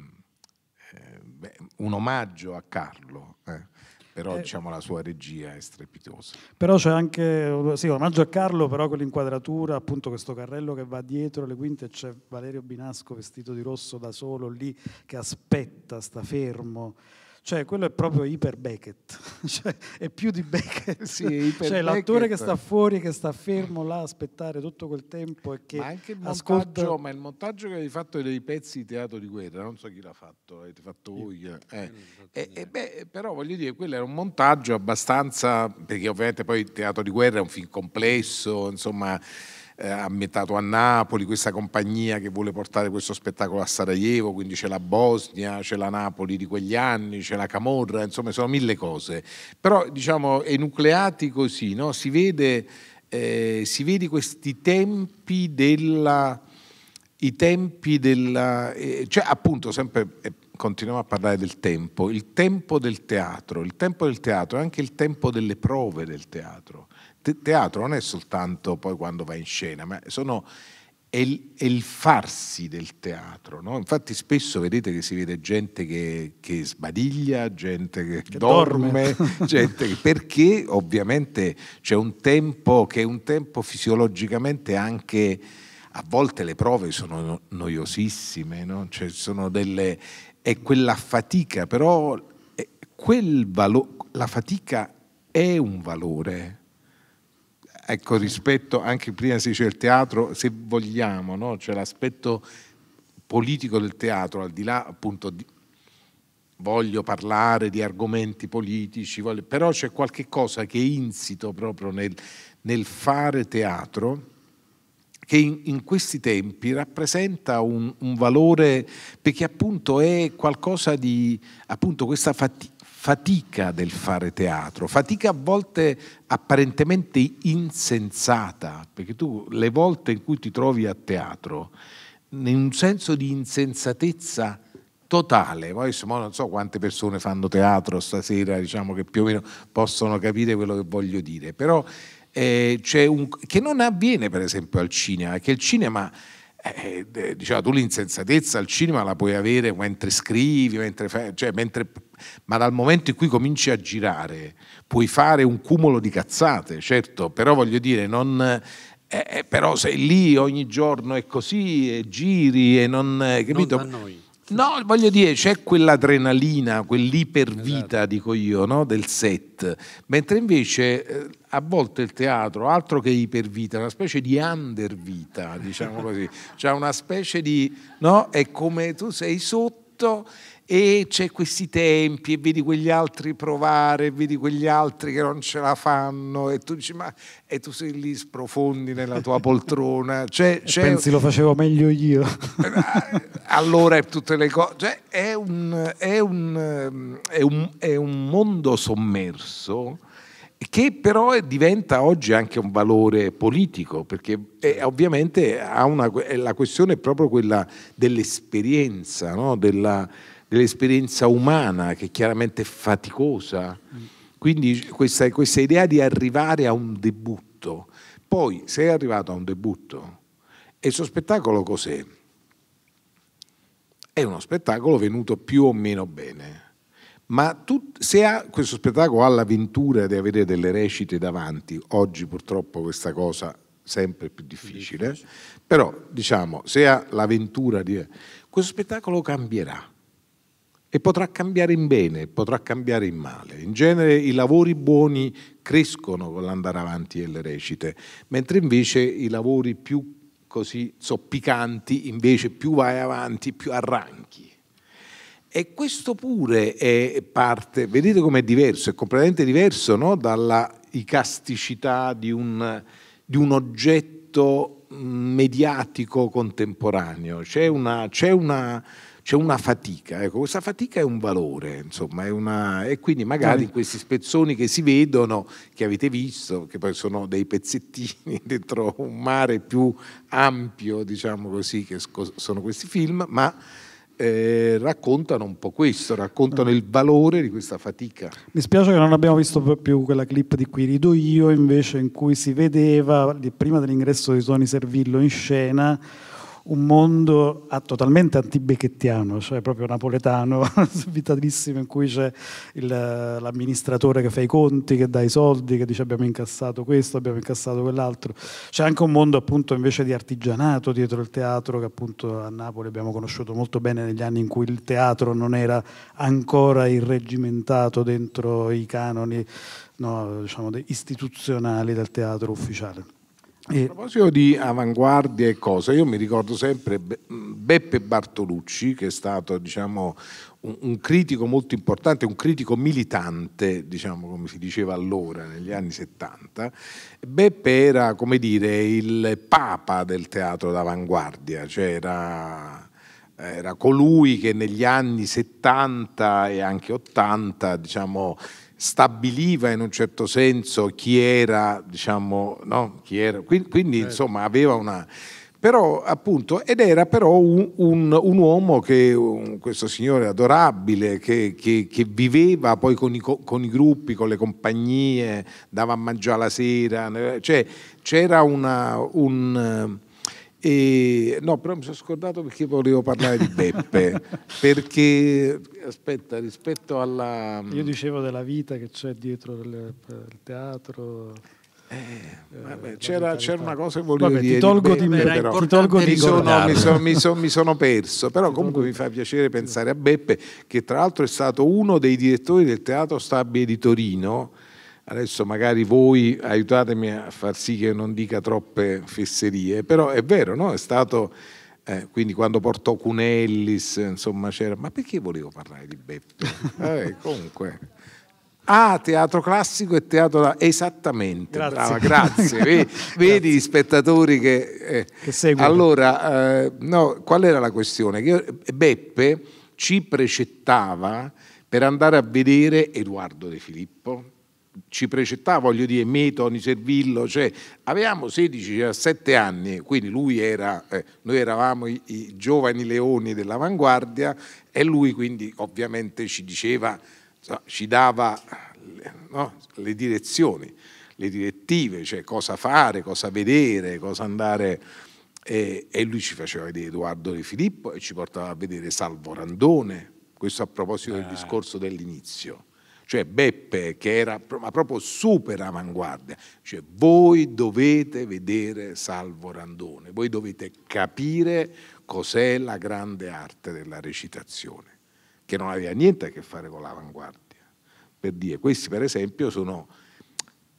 eh, beh, un omaggio a Carlo. Eh però eh, diciamo, la sua regia è strepitosa. Però c'è anche, sì, omaggio a Carlo, però quell'inquadratura, appunto questo carrello che va dietro le quinte, c'è Valerio Binasco vestito di rosso da solo lì che aspetta, sta fermo. Cioè, quello è proprio iper Beckett, cioè, è più di Beckett. Sì, iper cioè, Beckett. l'attore che sta fuori, che sta fermo là a aspettare tutto quel tempo e che ma anche il montaggio, ma il montaggio che hai fatto dei pezzi di teatro di guerra, non so chi l'ha fatto, l'avete fatto voi. Eh. eh, eh, eh beh, però voglio dire, quello era un montaggio abbastanza, perché ovviamente poi il teatro di guerra è un film complesso, insomma eh, ambientato a Napoli, questa compagnia che vuole portare questo spettacolo a Sarajevo, quindi c'è la Bosnia, c'è la Napoli di quegli anni, c'è la Camorra, insomma sono mille cose. Però diciamo enucleati così, no? si, vede, eh, si vede questi tempi della... I tempi della... Eh, cioè appunto sempre... Eh, continuiamo a parlare del tempo, il tempo del teatro, il tempo del teatro è anche il tempo delle prove del teatro te- teatro non è soltanto poi quando va in scena, ma sono, è, il, è il farsi del teatro. No? Infatti spesso vedete che si vede gente che, che sbadiglia, gente che, che dorme, dorme. gente che, perché ovviamente c'è un tempo che è un tempo fisiologicamente anche... A volte le prove sono noiosissime, no? cioè sono delle, è quella fatica, però quel valo- la fatica è un valore, ecco, rispetto, anche prima si dice il teatro, se vogliamo, no? cioè l'aspetto politico del teatro, al di là appunto di, voglio parlare di argomenti politici, voglio, però c'è qualche cosa che è insito proprio nel, nel fare teatro che in, in questi tempi rappresenta un, un, valore perché appunto è qualcosa di appunto questa fatica fatica del fare teatro, fatica a volte apparentemente insensata, perché tu le volte in cui ti trovi a teatro, in un senso di insensatezza totale, poi non so quante persone fanno teatro stasera, diciamo che più o meno possono capire quello che voglio dire, però eh, un, che non avviene per esempio al cinema, che il cinema eh, eh diceva tu l'insensatezza al cinema la puoi avere mentre scrivi, mentre fai, cioè, mentre, ma dal momento in cui cominci a girare puoi fare un cumulo di cazzate, certo, però voglio dire, non, eh, eh però sei lì ogni giorno e così e giri e non... Eh, capito? Non Esatto. No, voglio dire, c'è quell'adrenalina, quell'ipervita, esatto. dico io, no? del set, mentre invece eh, a volte il teatro, altro che ipervita, è una specie di undervita, diciamo così, c'è una specie di... No? È come tu sei sotto e c'è questi tempi e vedi quegli altri provare, e vedi quegli altri che non ce la fanno e tu dici ma e tu sei lì sprofondi nella tua poltrona. Cioè, cioè, pensi lo facevo meglio io. Eh, eh, allora è tutte le cose. Cioè, è, un, è, un, è, un, è un mondo sommerso che però diventa oggi anche un valore politico, perché è, certo. ovviamente una, la questione è proprio quella dell'esperienza, no? della, dell'esperienza umana che è chiaramente faticosa. Quindi questa, questa idea di arrivare a un debutto. Poi sei arrivato a un debutto e il suo spettacolo cos'è? È uno spettacolo venuto più o meno bene. Ma tu, se ha, questo spettacolo ha l'avventura di avere delle recite davanti, oggi purtroppo questa cosa è sempre più difficile, più difficile. però diciamo, se ha l'avventura di... Questo spettacolo cambierà e potrà cambiare in bene, potrà cambiare in male. In genere i lavori buoni crescono con l'andare avanti delle recite, mentre invece i lavori più così zoppicanti, invece più vai avanti, più arranchi. E questo pure è parte, vedete com'è diverso, è completamente diverso no? dalla icasticità di un, di un oggetto mm, mediatico contemporaneo. C'è una, c'è una c'è una fatica, ecco, questa fatica è un valore, insomma, una... e quindi magari sì. questi spezzoni che si vedono, che avete visto, che poi sono dei pezzettini dentro un mare più ampio, diciamo così, che sono questi film, ma eh, raccontano un po' questo, raccontano il valore di questa fatica. Mi spiace che non abbiamo visto più quella clip di cui rido io, invece in cui si vedeva prima dell'ingresso di Tony Servillo in scena un mondo ah, totalmente antibechettiano, cioè proprio napoletano, vitatissimo, in cui c'è l'amministratore che fa i conti, che dà i soldi, che dice abbiamo incassato questo, abbiamo incassato quell'altro. C'è anche un mondo appunto invece di artigianato dietro il teatro che appunto a Napoli abbiamo conosciuto molto bene negli anni in cui il teatro non era ancora irregimentato dentro i canoni no, diciamo, istituzionali del teatro ufficiale. A proposito di avanguardia e cose, io mi ricordo sempre Beppe Bartolucci, che è stato diciamo, un, critico molto importante, un critico militante, diciamo come si diceva allora, negli anni 70. Beppe era, come dire, il papa del teatro d'avanguardia, cioè era era colui che negli anni 70 e anche 80 diciamo, stabiliva in un certo senso chi era, diciamo, no? chi era. Quindi, quindi certo. insomma aveva una... Però, appunto, ed era però un, un, un uomo, che, un, questo signore adorabile, che, che, che viveva poi con i, con i, gruppi, con le compagnie, dava a mangiare la sera, cioè c'era una, un e, no, però mi sono scordato perché volevo parlare di Beppe. perché, aspetta, rispetto alla... Mm, io dicevo della vita che c'è dietro il, il teatro. Eh, eh vabbè, c'era, c'era, una cosa che volevo vabbè, dire. Ti tolgo di, Beppe, me, però. ti tolgo mi, di sono, mi, sono, mi, sono, mi, sono, perso, però comunque mi fa piacere pensare a Beppe, che tra l'altro è stato uno dei direttori del Teatro Stabile di Torino Adesso magari voi aiutatemi a far sì che non dica troppe fesserie, però è vero, no? È stato, eh, quindi quando portò Cunellis, insomma c'era, ma perché volevo parlare di Beppe? Vabbè, eh, comunque... Ah, teatro classico e teatro... Esattamente, grazie. brava, grazie. vedi, grazie. gli spettatori che... Eh. che seguono. Allora, eh, no, qual era la questione? Che eh, Beppe ci precettava per andare a vedere Edoardo De Filippo, ci precettava, voglio dire, Metoni, Servillo, cioè avevamo 16-17 anni, quindi lui era, eh, noi eravamo i, i giovani leoni dell'avanguardia e lui quindi ovviamente ci diceva, so, ci dava no, le direzioni, le direttive, cioè cosa fare, cosa vedere, cosa andare... E, e lui ci faceva vedere Edoardo De Filippo e ci portava a vedere Salvo Randone, questo a proposito del ah. discorso dell'inizio cioè Beppe che era proprio super avanguardia, cioè voi dovete vedere Salvo Randone, voi dovete capire cos'è la grande arte della recitazione, che non aveva niente a che fare con l'avanguardia. Per dire, questi per esempio sono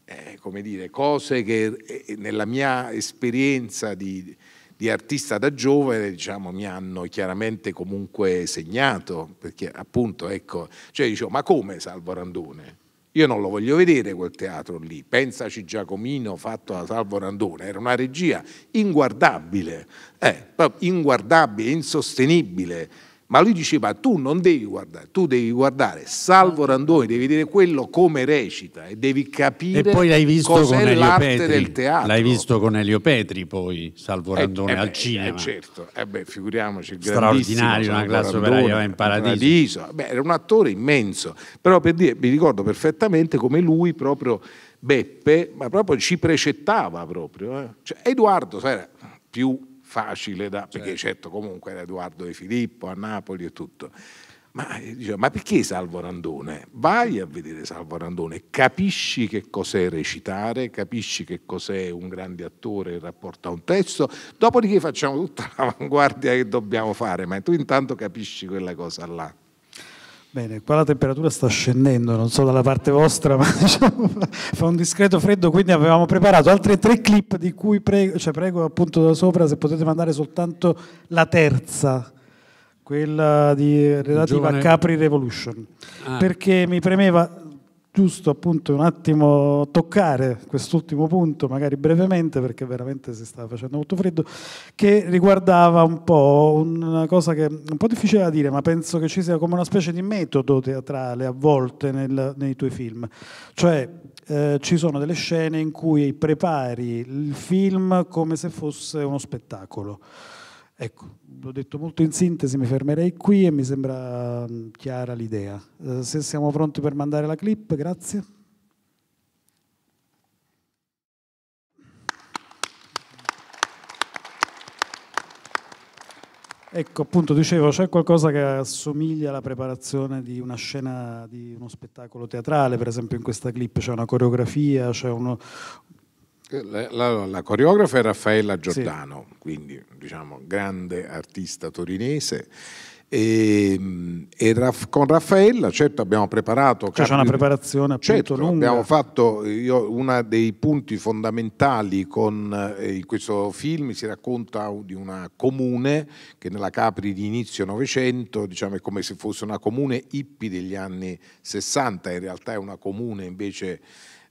eh, come dire, cose che eh, nella mia esperienza di, di artista da giovane diciamo, mi hanno chiaramente comunque segnato, perché appunto, ecco, cioè dicevo, ma come Salvo Randone? Io non lo voglio vedere quel teatro lì, pensaci Giacomino fatto da Salvo Randone, era una regia inguardabile, eh, inguardabile, insostenibile, ma lui diceva tu non devi guardare, tu devi guardare Salvo Randoni, devi vedere quello come recita e devi capire e poi l'hai visto con Elio Petri, del teatro. L'hai visto con Elio Petri poi Salvo eh, Randoni eh, eh beh, al cinema. Eh, certo, eh beh, figuriamoci, straordinario, una classe operaia in paradiso. paradiso. Beh, era un attore immenso, però per dire, mi ricordo perfettamente come lui proprio Beppe, ma proprio ci precettava proprio. Eh. Cioè, Edoardo era più facile, da, certo. perché certo comunque era Edoardo De Filippo a Napoli e tutto. Ma, diciamo, ma, perché Salvo Randone? Vai a vedere Salvo Randone, capisci che cos'è recitare, capisci che cos'è un grande attore in rapporto a un testo, dopodiché facciamo tutta l'avanguardia che dobbiamo fare, ma tu intanto capisci quella cosa là. Bene, qua la temperatura sta scendendo, non so dalla parte vostra, ma diciamo, fa un discreto freddo, quindi avevamo preparato altre tre clip di cui prego, cioè prego appunto da sopra se potete mandare soltanto la terza, quella di, relativa Giovane. a Capri Revolution, ah. perché mi premeva giusto appunto un attimo toccare quest'ultimo punto, magari brevemente, perché veramente si stava facendo molto freddo, che riguardava un po' una cosa che è un po' difficile da dire, ma penso che ci sia come una specie di metodo teatrale a volte nel, nei tuoi film. Cioè eh, ci sono delle scene in cui prepari il film come se fosse uno spettacolo. Ecco, l'ho detto molto in sintesi, mi fermerei qui e mi sembra mm, chiara l'idea. Eh, se siamo pronti per mandare la clip, grazie. Ecco, appunto, dicevo, c'è qualcosa che assomiglia alla preparazione di una scena di uno spettacolo teatrale, per esempio in questa clip c'è una coreografia, c'è uno, la, la, la, coreografa è Raffaella Giordano, sì. quindi diciamo grande artista torinese. E, e Raff, con Raffaella, certo, abbiamo preparato. Cioè, c'è una preparazione appunto certo, lunga. Abbiamo fatto io, uno dei punti fondamentali con eh, in questo film. Si racconta di una comune che nella Capri di inizio Novecento, diciamo, è come se fosse una comune hippie degli anni 60. In realtà è una comune invece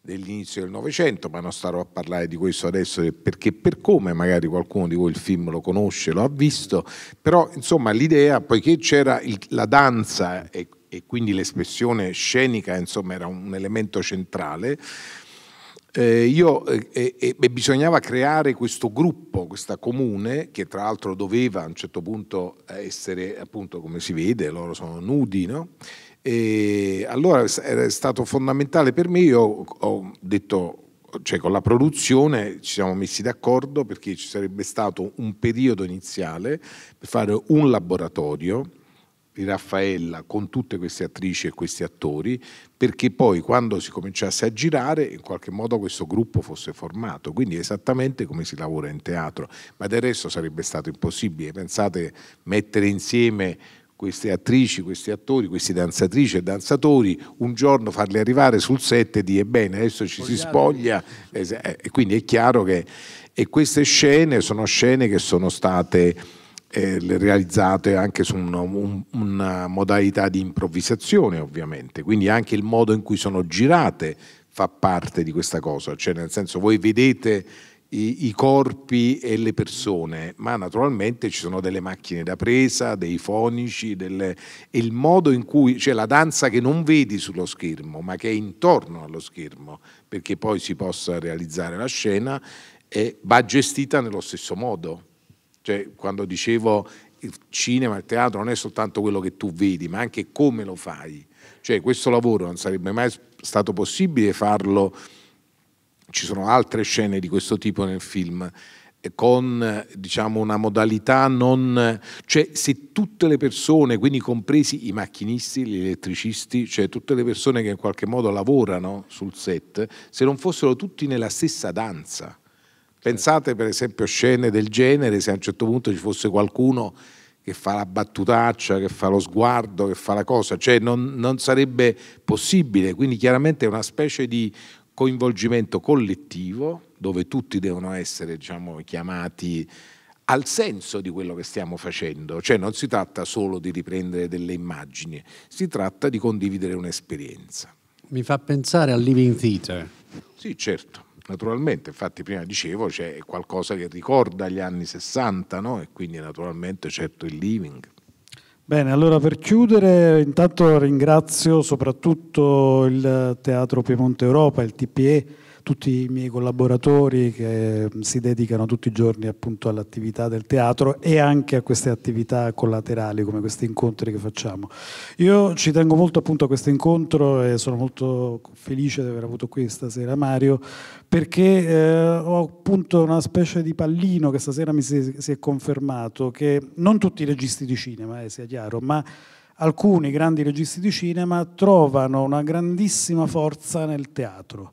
dell'inizio del Novecento, ma non starò a parlare di questo adesso perché per come magari qualcuno di voi il film lo conosce, lo ha visto, però insomma l'idea, poiché c'era il, la danza e, e, quindi l'espressione scenica, insomma era un elemento centrale, eh, io, eh, eh, bisognava creare questo gruppo, questa comune, che tra l'altro doveva a un certo punto essere, appunto come si vede, loro sono nudi, no? E allora è stato fondamentale per me, io ho detto, cioè con la produzione ci siamo messi d'accordo perché ci sarebbe stato un periodo iniziale per fare un laboratorio di Raffaella con tutte queste attrici e questi attori, perché poi quando si cominciasse a girare in qualche modo questo gruppo fosse formato, quindi esattamente come si lavora in teatro, ma del resto sarebbe stato impossibile. Pensate mettere insieme queste attrici, questi attori, queste danzatrici e danzatori un giorno farli arrivare sul set e dire bene adesso ci Spogliate. si spoglia eh, e quindi è chiaro che e queste scene sono scene che sono state eh, realizzate anche su una, un, una modalità di improvvisazione ovviamente, quindi anche il modo in cui sono girate fa parte di questa cosa, cioè nel senso voi vedete i, i, corpi e le persone, ma naturalmente ci sono delle macchine da presa, dei fonici, delle, il modo in cui, cioè la danza che non vedi sullo schermo, ma che è intorno allo schermo, perché poi si possa realizzare la scena, eh, va gestita nello stesso modo. Cioè, quando dicevo il cinema, il teatro non è soltanto quello che tu vedi, ma anche come lo fai. Cioè, questo lavoro non sarebbe mai stato possibile farlo ci sono altre scene di questo tipo nel film eh, con eh, diciamo, una modalità non cioè se tutte le persone quindi compresi i macchinisti gli elettricisti cioè tutte le persone che in qualche modo lavorano sul set se non fossero tutti nella stessa danza certo. pensate per esempio a scene del genere se a un certo punto ci fosse qualcuno che fa la battutaccia, che fa lo sguardo, che fa la cosa, cioè non, non sarebbe possibile, quindi chiaramente è una specie di coinvolgimento collettivo, dove tutti devono essere diciamo, chiamati al senso di quello che stiamo facendo, cioè non si tratta solo di riprendere delle immagini, si tratta di condividere un'esperienza. Mi fa pensare al Living Theater. Sì, certo, naturalmente, infatti prima dicevo c'è qualcosa che ricorda gli anni 60, no? E quindi naturalmente certo il Living. Bene, allora per chiudere intanto ringrazio soprattutto il Teatro Piemonte Europa, il TPE, tutti i miei collaboratori che mm, si dedicano tutti i giorni appunto all'attività del teatro e anche a queste attività collaterali come questi incontri che facciamo. Io ci tengo molto appunto a questo incontro e sono molto felice di aver avuto qui stasera Mario perché eh, ho appunto una specie di pallino che stasera mi si, si è confermato che non tutti i registi di cinema, eh, sia chiaro, ma alcuni grandi registi di cinema trovano una grandissima forza nel teatro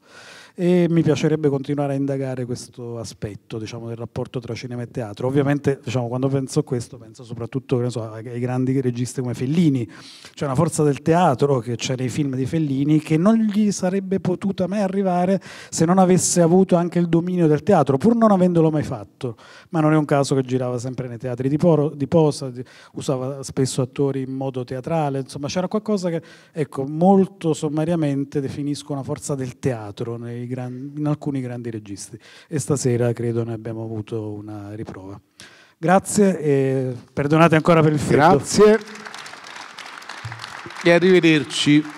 e mi piacerebbe continuare a indagare questo aspetto diciamo, del rapporto tra cinema e teatro. Ovviamente diciamo, quando penso a questo penso soprattutto so, ai grandi registi come Fellini, c'è una forza del teatro che c'è nei film di Fellini che non gli sarebbe potuta mai arrivare se non avesse avuto anche il dominio del teatro, pur non avendolo mai fatto, ma non è un caso che girava sempre nei teatri di, Poro, di posa, di, usava spesso attori in modo teatrale, insomma c'era qualcosa che ecco, molto sommariamente definisco una forza del teatro nei gran, in alcuni grandi registi e stasera credo ne abbiamo avuto una riprova. Grazie e perdonate ancora per il freddo. Grazie e arrivederci.